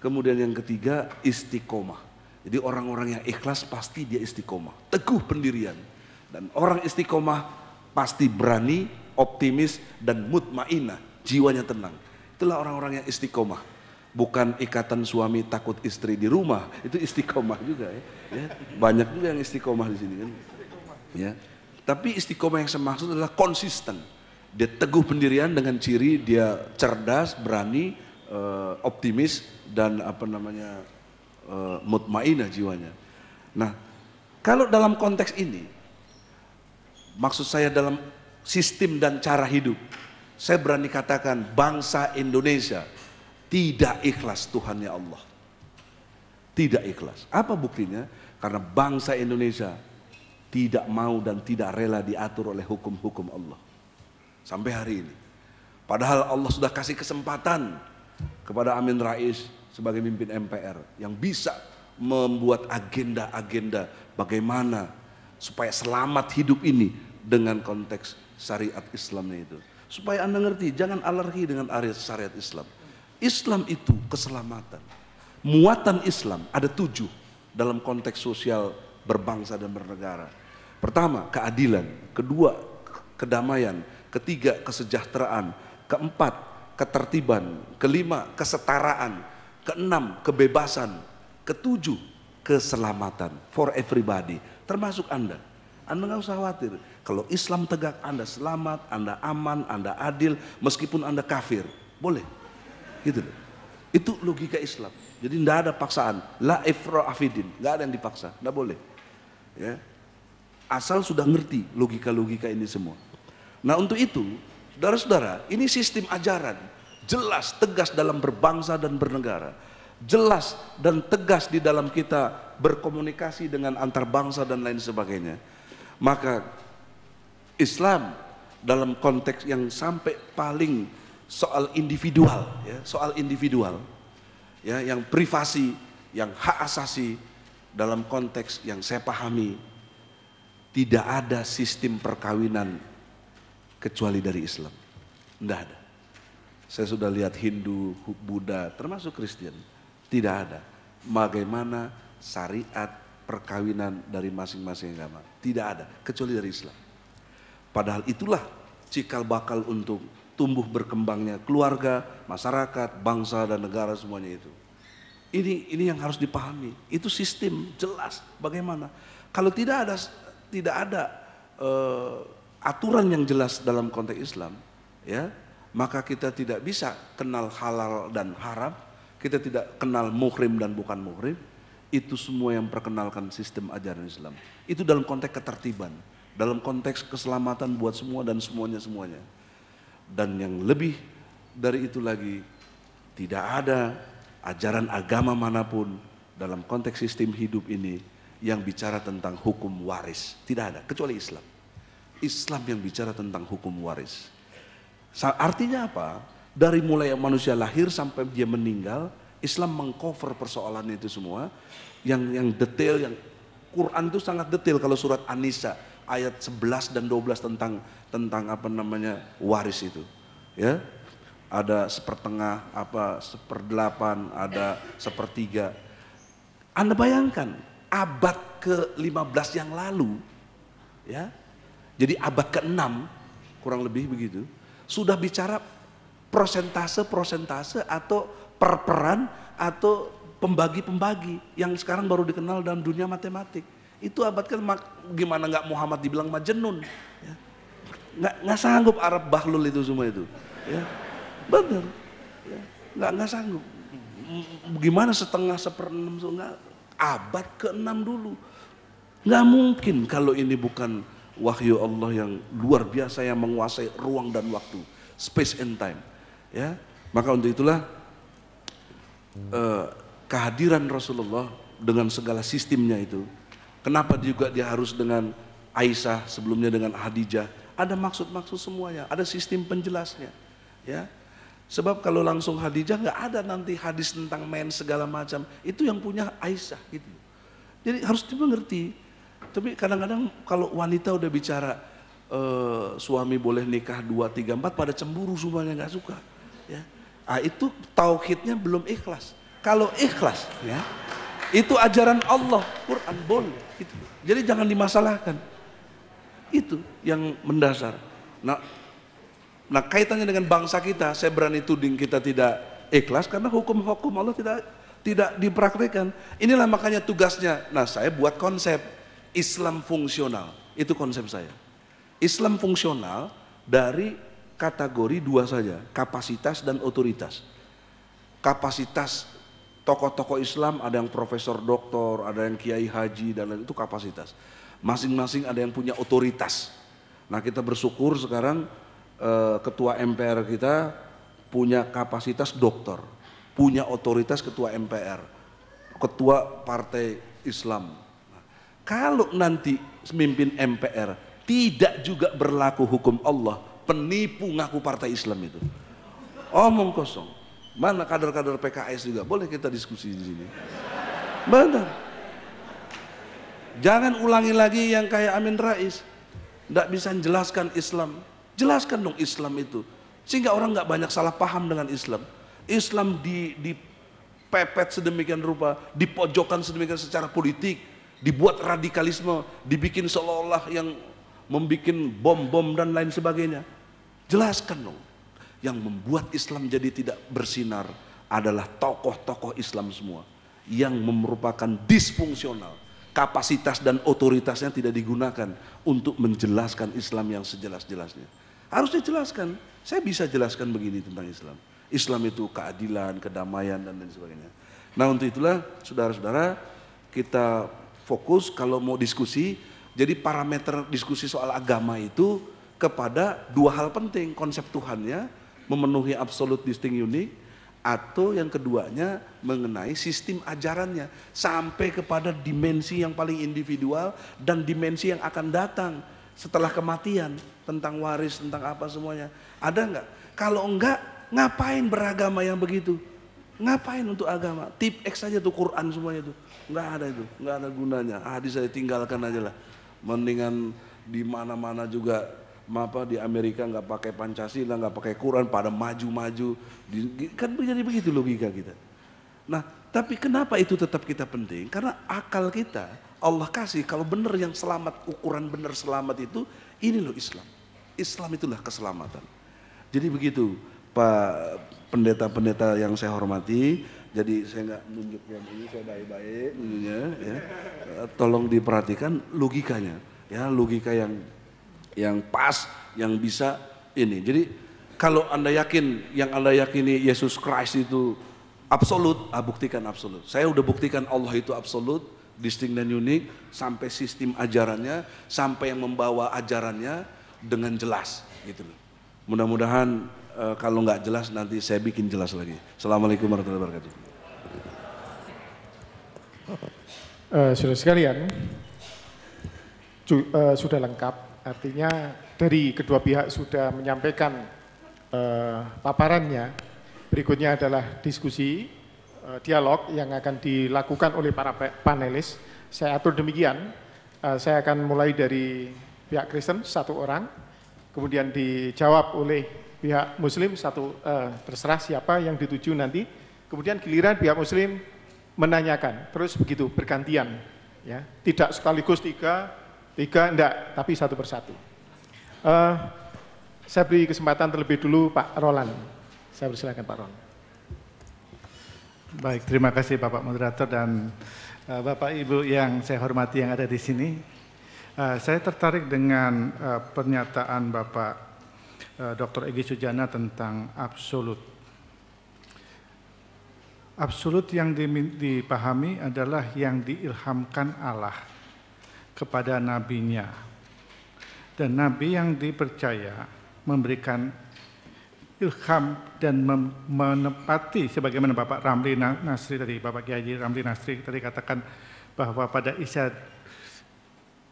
Kemudian yang ketiga, istiqomah. Jadi orang-orang yang ikhlas pasti dia istiqomah, teguh pendirian. Dan orang istiqomah pasti berani, optimis dan mutmainah, jiwanya tenang. Itulah orang-orang yang istiqomah bukan ikatan suami takut istri di rumah itu istiqomah juga ya, ya. banyak juga yang istiqomah di sini kan ya tapi istiqomah yang saya maksud adalah konsisten dia teguh pendirian dengan ciri dia cerdas berani uh, optimis dan apa namanya uh, mutmainah jiwanya nah kalau dalam konteks ini maksud saya dalam sistem dan cara hidup saya berani katakan bangsa Indonesia tidak ikhlas Tuhan ya Allah. Tidak ikhlas. Apa buktinya? Karena bangsa Indonesia tidak mau dan tidak rela diatur oleh hukum-hukum Allah. Sampai hari ini. Padahal Allah sudah kasih kesempatan kepada Amin Rais sebagai pimpin MPR yang bisa membuat agenda-agenda bagaimana supaya selamat hidup ini dengan konteks syariat Islamnya itu. Supaya Anda ngerti, jangan alergi dengan syariat Islam. Islam itu keselamatan. Muatan Islam ada tujuh dalam konteks sosial berbangsa dan bernegara. Pertama, keadilan. Kedua, kedamaian. Ketiga, kesejahteraan. Keempat, ketertiban. Kelima, kesetaraan. Keenam, kebebasan. Ketujuh, keselamatan. For everybody, termasuk Anda. Anda nggak usah khawatir. Kalau Islam tegak, Anda selamat, Anda aman, Anda adil, meskipun Anda kafir. Boleh. Gitu loh. Itu logika Islam. Jadi tidak ada paksaan. La ifra afidin. Tidak ada yang dipaksa. Tidak boleh. Ya. Asal sudah ngerti logika-logika ini semua. Nah untuk itu, saudara-saudara, ini sistem ajaran. Jelas, tegas dalam berbangsa dan bernegara. Jelas dan tegas di dalam kita berkomunikasi dengan antar bangsa dan lain sebagainya. Maka Islam dalam konteks yang sampai paling soal individual, ya, soal individual, ya, yang privasi, yang hak asasi dalam konteks yang saya pahami tidak ada sistem perkawinan kecuali dari Islam, tidak ada. Saya sudah lihat Hindu, Buddha, termasuk Kristen, tidak ada. Bagaimana syariat perkawinan dari masing-masing agama? Tidak ada, kecuali dari Islam. Padahal itulah cikal bakal untuk tumbuh berkembangnya keluarga, masyarakat, bangsa dan negara semuanya itu. Ini ini yang harus dipahami. Itu sistem jelas bagaimana. Kalau tidak ada tidak ada uh, aturan yang jelas dalam konteks Islam, ya, maka kita tidak bisa kenal halal dan haram, kita tidak kenal muhrim dan bukan muhrim. Itu semua yang perkenalkan sistem ajaran Islam. Itu dalam konteks ketertiban, dalam konteks keselamatan buat semua dan semuanya semuanya. Dan yang lebih dari itu lagi, tidak ada ajaran agama manapun dalam konteks sistem hidup ini yang bicara tentang hukum waris. Tidak ada, kecuali Islam. Islam yang bicara tentang hukum waris. Artinya apa? Dari mulai manusia lahir sampai dia meninggal, Islam mengcover persoalan itu semua yang yang detail yang Quran itu sangat detail kalau surat An-Nisa ayat 11 dan 12 tentang tentang apa namanya waris itu. Ya, ada sepertengah, apa seperdelapan, ada sepertiga. Anda bayangkan abad ke-15 yang lalu ya. Jadi abad ke-6 kurang lebih begitu sudah bicara prosentase-prosentase atau perperan atau pembagi-pembagi yang sekarang baru dikenal dalam dunia matematik. Itu abad ke gimana nggak Muhammad dibilang Majenun. ya nggak nggak sanggup Arab bahlul itu semua itu ya bener ya. nggak nggak sanggup gimana setengah seperenam nggak abad ke-6 dulu nggak mungkin kalau ini bukan wahyu Allah yang luar biasa yang menguasai ruang dan waktu space and time ya maka untuk itulah eh, kehadiran Rasulullah dengan segala sistemnya itu kenapa juga dia harus dengan Aisyah sebelumnya dengan Hadijah ada maksud-maksud semuanya, ada sistem penjelasnya. Ya. Sebab kalau langsung Hadijah nggak ada nanti hadis tentang men segala macam. Itu yang punya Aisyah gitu. Jadi harus dimengerti. Tapi kadang-kadang kalau wanita udah bicara e, suami boleh nikah dua, tiga, empat, pada cemburu semuanya nggak suka. Ya. Ah itu tauhidnya belum ikhlas. Kalau ikhlas ya itu ajaran Allah, Quran boleh. Gitu. Jadi jangan dimasalahkan. Itu yang mendasar. Nah, nah kaitannya dengan bangsa kita, saya berani tuding kita tidak ikhlas karena hukum-hukum Allah tidak tidak dipraktikkan. Inilah makanya tugasnya. Nah, saya buat konsep Islam fungsional. Itu konsep saya. Islam fungsional dari kategori dua saja, kapasitas dan otoritas. Kapasitas tokoh-tokoh Islam ada yang profesor doktor, ada yang kiai haji dan lain itu kapasitas. Masing-masing ada yang punya otoritas. Nah kita bersyukur sekarang eh, ketua MPR kita punya kapasitas dokter, punya otoritas ketua MPR, ketua partai Islam. Nah, kalau nanti pemimpin MPR tidak juga berlaku hukum Allah, penipu ngaku partai Islam itu. Omong kosong. Mana kader-kader PKS juga, boleh kita diskusi di sini. Benar. Jangan ulangi lagi yang kayak Amin Rais. Tidak bisa menjelaskan Islam. Jelaskan dong Islam itu. Sehingga orang nggak banyak salah paham dengan Islam. Islam di, dipepet sedemikian rupa, dipojokkan sedemikian secara politik, dibuat radikalisme, dibikin seolah-olah yang membuat bom-bom dan lain sebagainya. Jelaskan dong. Yang membuat Islam jadi tidak bersinar adalah tokoh-tokoh Islam semua yang merupakan disfungsional kapasitas dan otoritasnya tidak digunakan untuk menjelaskan Islam yang sejelas-jelasnya. Harus dijelaskan. Saya bisa jelaskan begini tentang Islam. Islam itu keadilan, kedamaian dan lain sebagainya. Nah untuk itulah saudara-saudara kita fokus kalau mau diskusi. Jadi parameter diskusi soal agama itu kepada dua hal penting. Konsep Tuhannya memenuhi absolute distinct unique atau yang keduanya mengenai sistem ajarannya sampai kepada dimensi yang paling individual dan dimensi yang akan datang setelah kematian tentang waris tentang apa semuanya ada nggak kalau enggak ngapain beragama yang begitu ngapain untuk agama tip X aja tuh Quran semuanya tuh nggak ada itu nggak ada gunanya hadis ah, saya tinggalkan aja lah mendingan di mana-mana juga apa di Amerika nggak pakai Pancasila, nggak pakai Quran, pada maju-maju. Kan menjadi begitu logika kita. Nah, tapi kenapa itu tetap kita penting? Karena akal kita Allah kasih kalau benar yang selamat, ukuran benar selamat itu ini loh Islam. Islam itulah keselamatan. Jadi begitu Pak pendeta-pendeta yang saya hormati, jadi saya nggak nunjuk yang ini saya baik-baik nunjuknya ya. Eh, tolong diperhatikan logikanya ya, logika yang yang pas, yang bisa ini. Jadi kalau Anda yakin yang Anda yakini Yesus Kristus itu absolut, ah, buktikan absolut. Saya udah buktikan Allah itu absolut, distinct dan unik, sampai sistem ajarannya, sampai yang membawa ajarannya dengan jelas gitu Mudah-mudahan e, kalau nggak jelas nanti saya bikin jelas lagi. Assalamualaikum warahmatullahi wabarakatuh. Uh, eh, sudah sekalian, uh, sudah lengkap Artinya dari kedua pihak sudah menyampaikan uh, paparannya. Berikutnya adalah diskusi, uh, dialog yang akan dilakukan oleh para panelis. Saya atur demikian. uh, saya akan mulai dari pihak Kristen satu orang, kemudian dijawab oleh pihak Muslim satu uh, terserah siapa yang dituju nanti. Kemudian giliran pihak Muslim menanyakan, terus begitu bergantian, ya tidak sekaligus tiga Tiga enggak, tapi satu persatu. Uh, saya beri kesempatan terlebih dulu Pak Roland. Saya persilakan Pak Roland. Baik, terima kasih Bapak Moderator dan uh, Bapak Ibu yang saya hormati yang ada di sini. Uh, saya tertarik dengan uh, pernyataan Bapak uh, Dr. Egi Sujana tentang absolut. Absolut yang dipahami adalah yang diilhamkan Allah kepada nabinya. Dan nabi yang dipercaya memberikan ilham dan menepati sebagaimana Bapak Ramli Nasri tadi, Bapak Kiai Ramli Nasri tadi katakan bahwa pada isya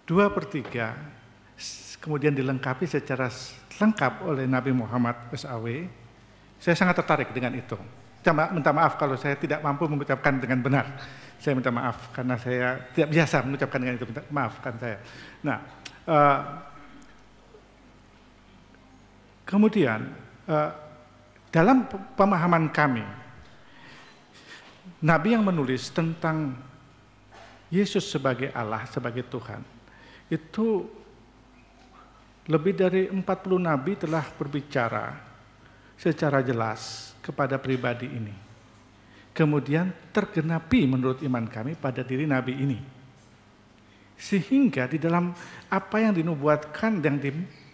dua per 3 kemudian dilengkapi secara lengkap oleh Nabi Muhammad SAW, saya sangat tertarik dengan itu. Minta maaf kalau saya tidak mampu mengucapkan dengan benar saya minta maaf karena saya tidak biasa mengucapkan dengan itu minta maafkan saya. Nah, uh, kemudian uh, dalam pemahaman kami, Nabi yang menulis tentang Yesus sebagai Allah, sebagai Tuhan, itu lebih dari 40 nabi telah berbicara secara jelas kepada pribadi ini kemudian tergenapi menurut iman kami pada diri nabi ini. Sehingga di dalam apa yang dinubuatkan dan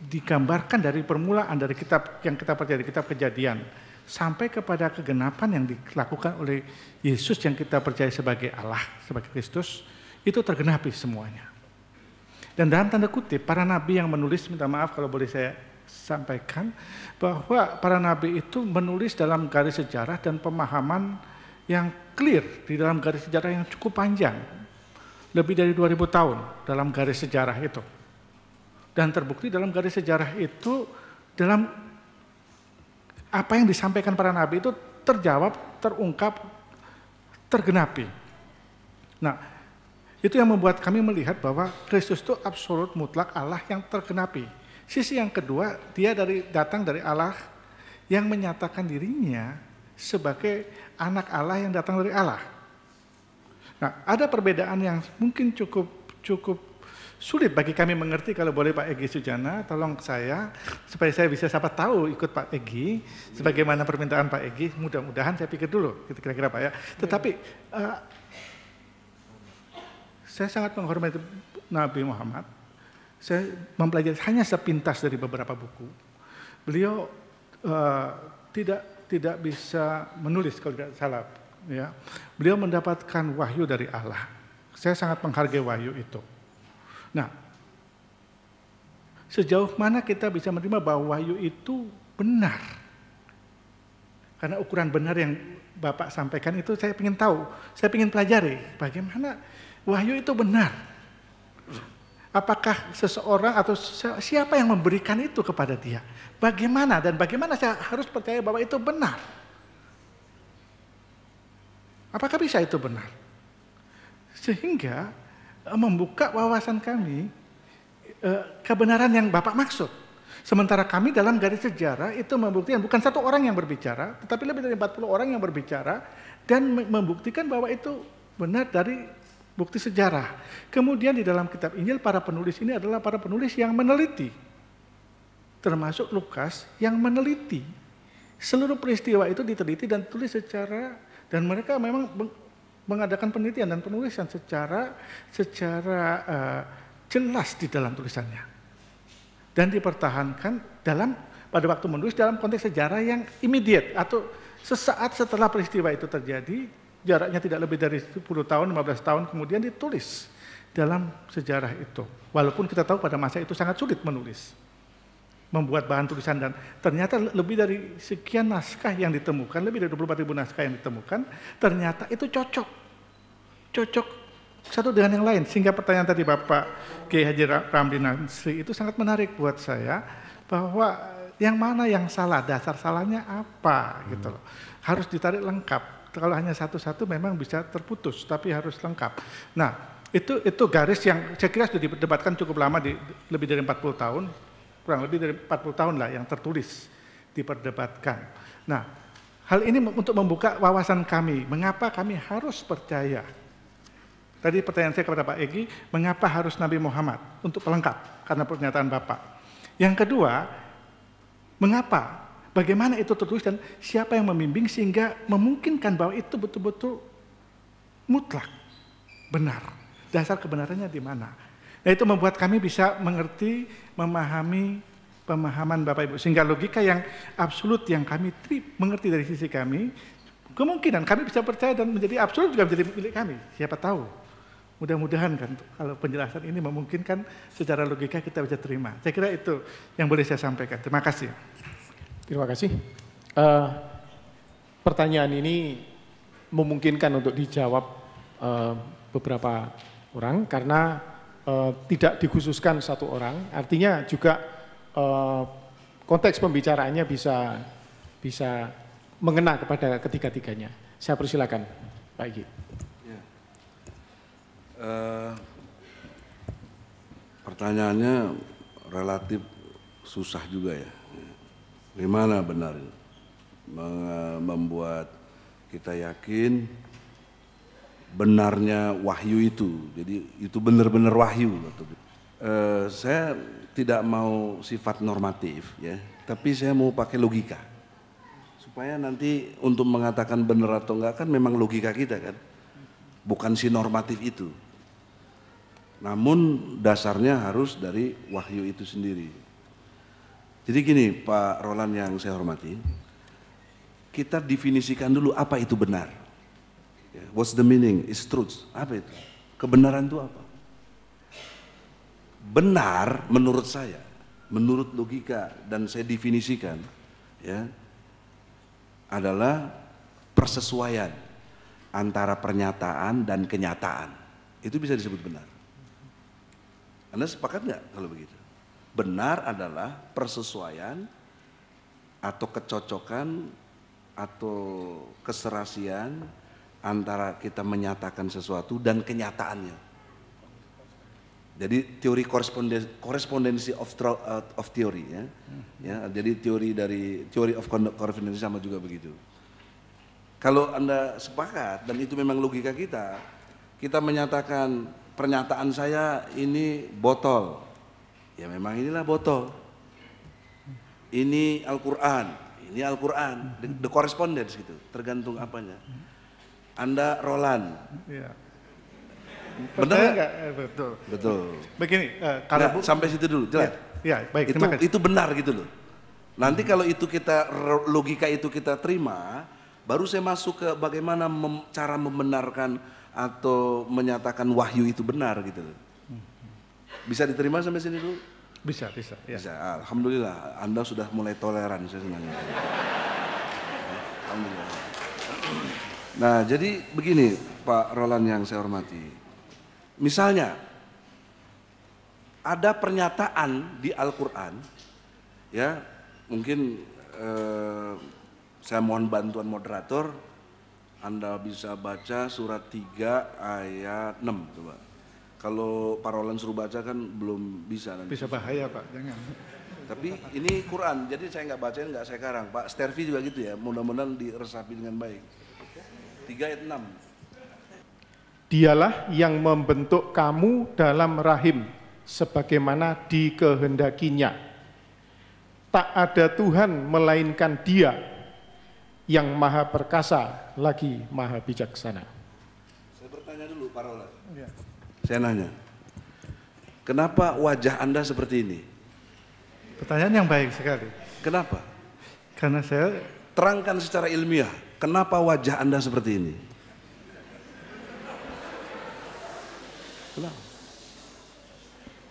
digambarkan dari permulaan dari kitab yang kita percaya dari kitab Kejadian sampai kepada kegenapan yang dilakukan oleh Yesus yang kita percaya sebagai Allah, sebagai Kristus, itu tergenapi semuanya. Dan dalam tanda kutip, para nabi yang menulis, minta maaf kalau boleh saya sampaikan, bahwa para nabi itu menulis dalam garis sejarah dan pemahaman yang clear di dalam garis sejarah yang cukup panjang. Lebih dari 2000 tahun dalam garis sejarah itu. Dan terbukti dalam garis sejarah itu dalam apa yang disampaikan para nabi itu terjawab, terungkap, tergenapi. Nah, itu yang membuat kami melihat bahwa Kristus itu absolut mutlak Allah yang tergenapi. Sisi yang kedua, dia dari datang dari Allah yang menyatakan dirinya sebagai anak Allah yang datang dari Allah. Nah, ada perbedaan yang mungkin cukup cukup sulit bagi kami mengerti kalau boleh Pak Egi Sujana, tolong saya supaya saya bisa siapa tahu ikut Pak Egi, sebagaimana permintaan Pak Egi, mudah-mudahan saya pikir dulu, gitu kira-kira Pak ya. Tetapi uh, saya sangat menghormati Nabi Muhammad, saya mempelajari hanya sepintas dari beberapa buku. Beliau uh, tidak tidak bisa menulis kalau tidak salah. Ya. Beliau mendapatkan wahyu dari Allah. Saya sangat menghargai wahyu itu. Nah, sejauh mana kita bisa menerima bahwa wahyu itu benar? Karena ukuran benar yang Bapak sampaikan itu saya ingin tahu, saya ingin pelajari bagaimana wahyu itu benar. Apakah seseorang atau siapa yang memberikan itu kepada dia? Bagaimana dan bagaimana saya harus percaya bahwa itu benar? Apakah bisa itu benar? Sehingga eh, membuka wawasan kami eh, kebenaran yang Bapak maksud. Sementara kami dalam garis sejarah itu membuktikan bukan satu orang yang berbicara, tetapi lebih dari 40 orang yang berbicara dan membuktikan bahwa itu benar dari bukti sejarah. Kemudian di dalam kitab Injil para penulis ini adalah para penulis yang meneliti. Termasuk Lukas yang meneliti. Seluruh peristiwa itu diteliti dan tulis secara dan mereka memang mengadakan penelitian dan penulisan secara secara uh, jelas di dalam tulisannya. Dan dipertahankan dalam pada waktu menulis dalam konteks sejarah yang immediate atau sesaat setelah peristiwa itu terjadi jaraknya tidak lebih dari 10 tahun, 15 tahun kemudian ditulis dalam sejarah itu. Walaupun kita tahu pada masa itu sangat sulit menulis. Membuat bahan tulisan dan ternyata lebih dari sekian naskah yang ditemukan, lebih dari 24 ribu naskah yang ditemukan, ternyata itu cocok. Cocok satu dengan yang lain. Sehingga pertanyaan tadi Bapak Kiai Haji Ramli Nansri itu sangat menarik buat saya bahwa yang mana yang salah, dasar salahnya apa hmm. gitu loh. Harus ditarik lengkap kalau hanya satu-satu memang bisa terputus, tapi harus lengkap. Nah, itu itu garis yang saya kira sudah diperdebatkan cukup lama di lebih dari 40 tahun, kurang lebih dari 40 tahun lah yang tertulis diperdebatkan. Nah, hal ini untuk membuka wawasan kami, mengapa kami harus percaya. Tadi pertanyaan saya kepada Pak Egi, mengapa harus Nabi Muhammad untuk pelengkap karena pernyataan Bapak. Yang kedua, mengapa Bagaimana itu tertulis dan siapa yang membimbing sehingga memungkinkan bahwa itu betul-betul mutlak, benar. Dasar kebenarannya di mana? Nah itu membuat kami bisa mengerti, memahami pemahaman Bapak Ibu. Sehingga logika yang absolut yang kami trip, mengerti dari sisi kami, kemungkinan kami bisa percaya dan menjadi absolut juga menjadi milik kami. Siapa tahu. Mudah-mudahan kan kalau penjelasan ini memungkinkan secara logika kita bisa terima. Saya kira itu yang boleh saya sampaikan. Terima kasih. Terima kasih. Uh, pertanyaan ini memungkinkan untuk dijawab uh, beberapa orang karena uh, tidak dikhususkan satu orang. Artinya juga uh, konteks pembicaraannya bisa bisa mengena kepada ketiga-tiganya. Saya persilakan, Pak Igi. Ya. Uh, pertanyaannya relatif susah juga ya Bagaimana benar eh, membuat kita yakin benarnya wahyu itu. Jadi itu benar-benar wahyu. Eh, saya tidak mau sifat normatif ya, tapi saya mau pakai logika. Supaya nanti untuk mengatakan benar atau enggak kan memang logika kita kan. Bukan si normatif itu. Namun dasarnya harus dari wahyu itu sendiri. Jadi gini Pak Roland yang saya hormati, kita definisikan dulu apa itu benar. Ya, what's the meaning? Is truth. Apa itu? Kebenaran itu apa? Benar menurut saya, menurut logika dan saya definisikan ya adalah persesuaian antara pernyataan dan kenyataan. Itu bisa disebut benar. Anda sepakat nggak kalau begitu? Benar adalah persesuaian atau kecocokan atau keserasian antara kita menyatakan sesuatu dan kenyataannya. Jadi teori korespondensi, korespondensi of, uh, of theory ya. Hmm. ya. Jadi teori dari teori of correspondence sama juga begitu. Kalau Anda sepakat dan itu memang logika kita, kita menyatakan pernyataan saya ini botol, Ya memang inilah botol. Ini Al-Quran, ini Al-Quran, the, the correspondence gitu, tergantung apanya. Anda Roland. Ya. Benar nggak? Betul. Betul. Begini, uh, eh, karena nah, sampai situ dulu, jelas. Ya, ya baik. Itu, kasih. itu benar gitu loh. Nanti hmm. kalau itu kita logika itu kita terima, baru saya masuk ke bagaimana mem, cara membenarkan atau menyatakan wahyu itu benar gitu loh. Bisa diterima sampai sini dulu? Bisa, bisa. Ya. Bisa. Alhamdulillah, Anda sudah mulai toleran, saya senang. Alhamdulillah. Nah, jadi begini Pak Roland yang saya hormati. Misalnya, ada pernyataan di Al-Quran, ya mungkin eh, saya mohon bantuan moderator, Anda bisa baca surat 3 ayat 6 coba. Kalau parolan suruh baca kan belum bisa nanti. Bisa bahaya Pak, jangan. Tapi ini Quran, jadi saya nggak bacain nggak saya karang. Pak Stervi juga gitu ya, mudah-mudahan diresapi dengan baik. Tiga ayat enam. Dialah yang membentuk kamu dalam rahim, sebagaimana dikehendakinya. Tak ada Tuhan melainkan dia yang maha perkasa lagi maha bijaksana. Saya bertanya dulu, parolan. Ya. Saya nanya, kenapa wajah Anda seperti ini? Pertanyaan yang baik sekali. Kenapa? Karena saya terangkan secara ilmiah, kenapa wajah Anda seperti ini? Kenapa?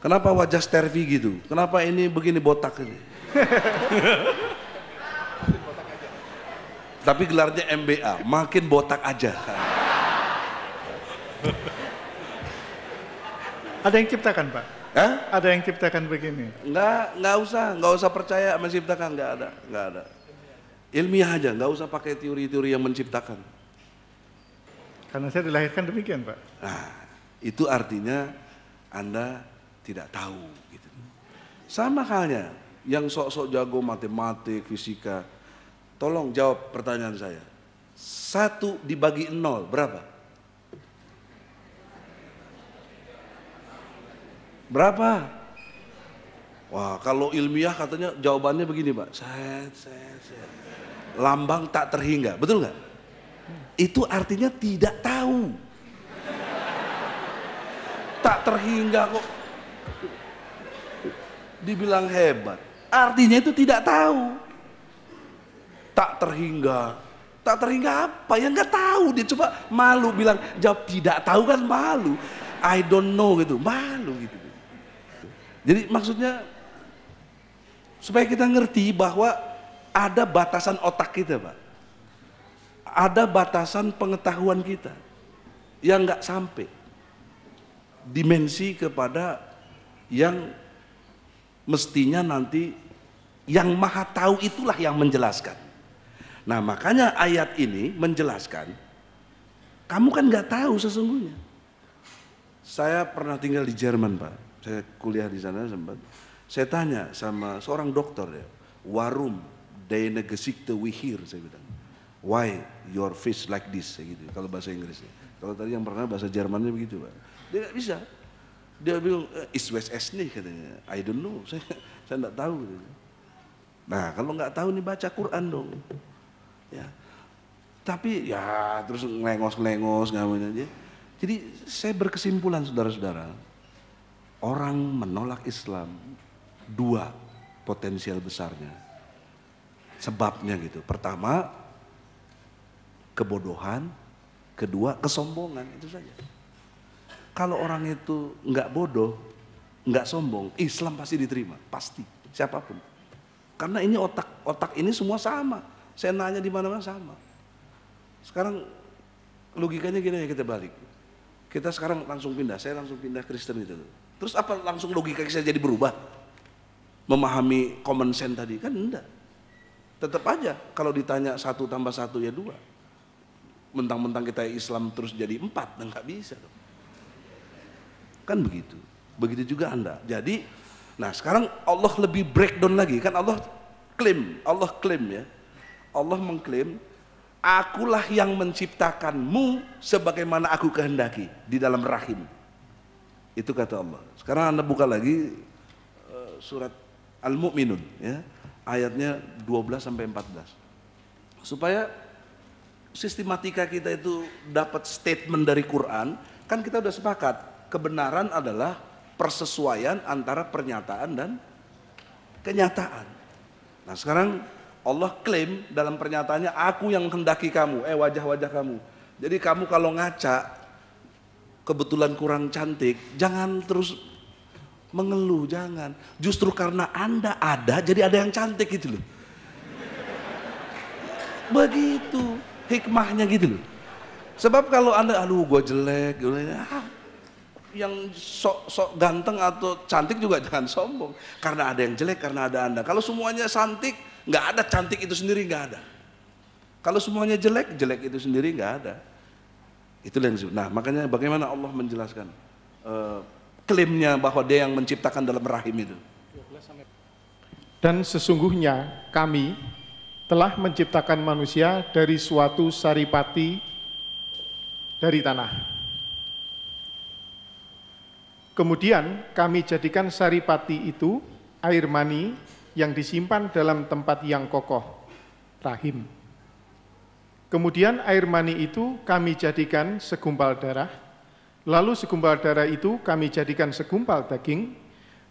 Kenapa wajah Stervi gitu? Kenapa ini begini botak ini? Tapi gelarnya MBA, makin botak aja. Ada yang ciptakan Pak? Hah? Ada yang ciptakan begini? Enggak, enggak usah, enggak usah percaya menciptakan, enggak ada, enggak ada. Ilmiah aja, enggak usah pakai teori-teori yang menciptakan. Karena saya dilahirkan demikian Pak. Nah, itu artinya Anda tidak tahu. Gitu. Sama halnya, yang sok-sok jago matematik, fisika, tolong jawab pertanyaan saya. Satu dibagi nol, berapa? Berapa? Wah, kalau ilmiah katanya jawabannya begini, Pak. Set, set, set. Lambang tak terhingga, betul nggak? Itu artinya tidak tahu. Tak terhingga kok. Dibilang hebat. Artinya itu tidak tahu. Tak terhingga. Tak terhingga apa? Ya nggak tahu. Dia coba malu bilang jawab tidak tahu kan malu. I don't know gitu, malu gitu. Jadi maksudnya supaya kita ngerti bahwa ada batasan otak kita, Pak. Ada batasan pengetahuan kita yang nggak sampai dimensi kepada yang mestinya nanti yang maha tahu itulah yang menjelaskan. Nah makanya ayat ini menjelaskan, kamu kan nggak tahu sesungguhnya. Saya pernah tinggal di Jerman pak, saya kuliah di sana sempat. Saya tanya sama seorang dokter ya, warum deine Gesichter wihir saya bilang. Why your face like this saya gitu kalau bahasa Inggrisnya. Kalau tadi yang pernah bahasa Jermannya begitu, Pak. Dia nggak bisa. Dia bilang eh, is West nih katanya. I don't know, saya saya nggak tahu gitu. Nah, kalau nggak tahu nih baca Quran dong. Ya. Tapi ya terus ngelengos-ngelengos ngamunya aja. Jadi saya berkesimpulan saudara-saudara, orang menolak Islam dua potensial besarnya. Sebabnya gitu. Pertama kebodohan, kedua kesombongan itu saja. Kalau orang itu nggak bodoh, nggak sombong, Islam pasti diterima, pasti siapapun. Karena ini otak otak ini semua sama. Saya nanya di mana-mana sama. Sekarang logikanya gini ya kita balik. Kita sekarang langsung pindah, saya langsung pindah Kristen gitu. Terus apa langsung logika saya jadi berubah? Memahami common sense tadi kan enggak. Tetap aja kalau ditanya satu tambah satu ya dua. Mentang-mentang kita Islam terus jadi empat, enggak nah bisa dong. Kan begitu. Begitu juga anda. Jadi, nah sekarang Allah lebih breakdown lagi kan Allah klaim, Allah klaim ya. Allah mengklaim akulah yang menciptakanmu sebagaimana aku kehendaki di dalam rahim. Itu kata Allah. Sekarang Anda buka lagi eh, surat Al-Mu'minun ya. Ayatnya 12 sampai 14. Supaya sistematika kita itu dapat statement dari Quran, kan kita sudah sepakat kebenaran adalah persesuaian antara pernyataan dan kenyataan. Nah, sekarang Allah klaim dalam pernyataannya aku yang hendaki kamu, eh wajah-wajah kamu. Jadi kamu kalau ngaca kebetulan kurang cantik, jangan terus mengeluh, jangan. Justru karena Anda ada, jadi ada yang cantik gitu loh. Begitu hikmahnya gitu loh. Sebab kalau Anda, aduh gue jelek, ah, yang sok-sok ganteng atau cantik juga jangan sombong. Karena ada yang jelek, karena ada Anda. Kalau semuanya cantik, nggak ada cantik itu sendiri nggak ada. Kalau semuanya jelek, jelek itu sendiri nggak ada. Itu yang disebut. Nah, makanya bagaimana Allah menjelaskan uh, klaimnya bahwa Dia yang menciptakan dalam rahim itu. Dan sesungguhnya kami telah menciptakan manusia dari suatu saripati dari tanah. Kemudian kami jadikan saripati itu air mani yang disimpan dalam tempat yang kokoh, rahim. Kemudian air mani itu kami jadikan segumpal darah, lalu segumpal darah itu kami jadikan segumpal daging,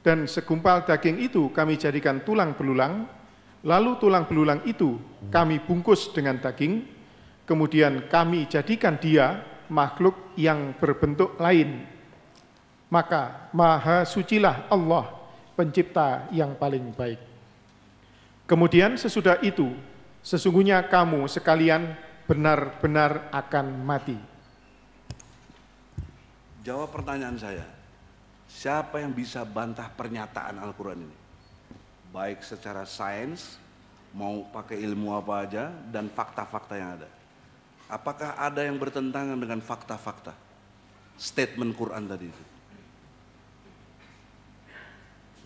dan segumpal daging itu kami jadikan tulang belulang, lalu tulang belulang itu kami bungkus dengan daging, kemudian kami jadikan dia makhluk yang berbentuk lain. Maka maha sucilah Allah, pencipta yang paling baik. Kemudian sesudah itu, sesungguhnya kamu sekalian benar-benar akan mati? Jawab pertanyaan saya. Siapa yang bisa bantah pernyataan Al-Quran ini? Baik secara sains, mau pakai ilmu apa aja, dan fakta-fakta yang ada. Apakah ada yang bertentangan dengan fakta-fakta? Statement Quran tadi itu.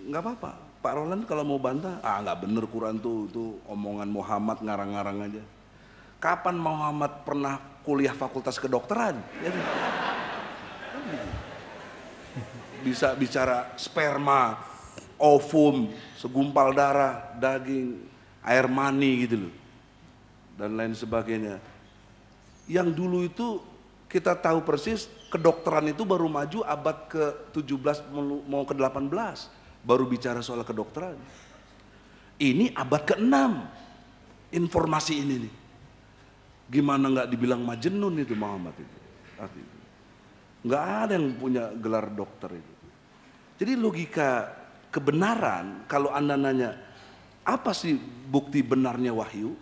Enggak apa-apa, Pak Roland kalau mau bantah, ah nggak benar Quran tuh, itu omongan Muhammad ngarang-ngarang aja. Kapan Muhammad pernah kuliah fakultas kedokteran? Ya kan? Bisa bicara sperma, ovum, segumpal darah, daging, air mani gitu loh. Dan lain sebagainya. Yang dulu itu kita tahu persis kedokteran itu baru maju abad ke-17 mau ke-18 baru bicara soal kedokteran. Ini abad ke-6 informasi ini nih. Gimana nggak dibilang majenun itu Muhammad itu. Nggak ada yang punya gelar dokter itu. Jadi logika kebenaran kalau Anda nanya apa sih bukti benarnya wahyu?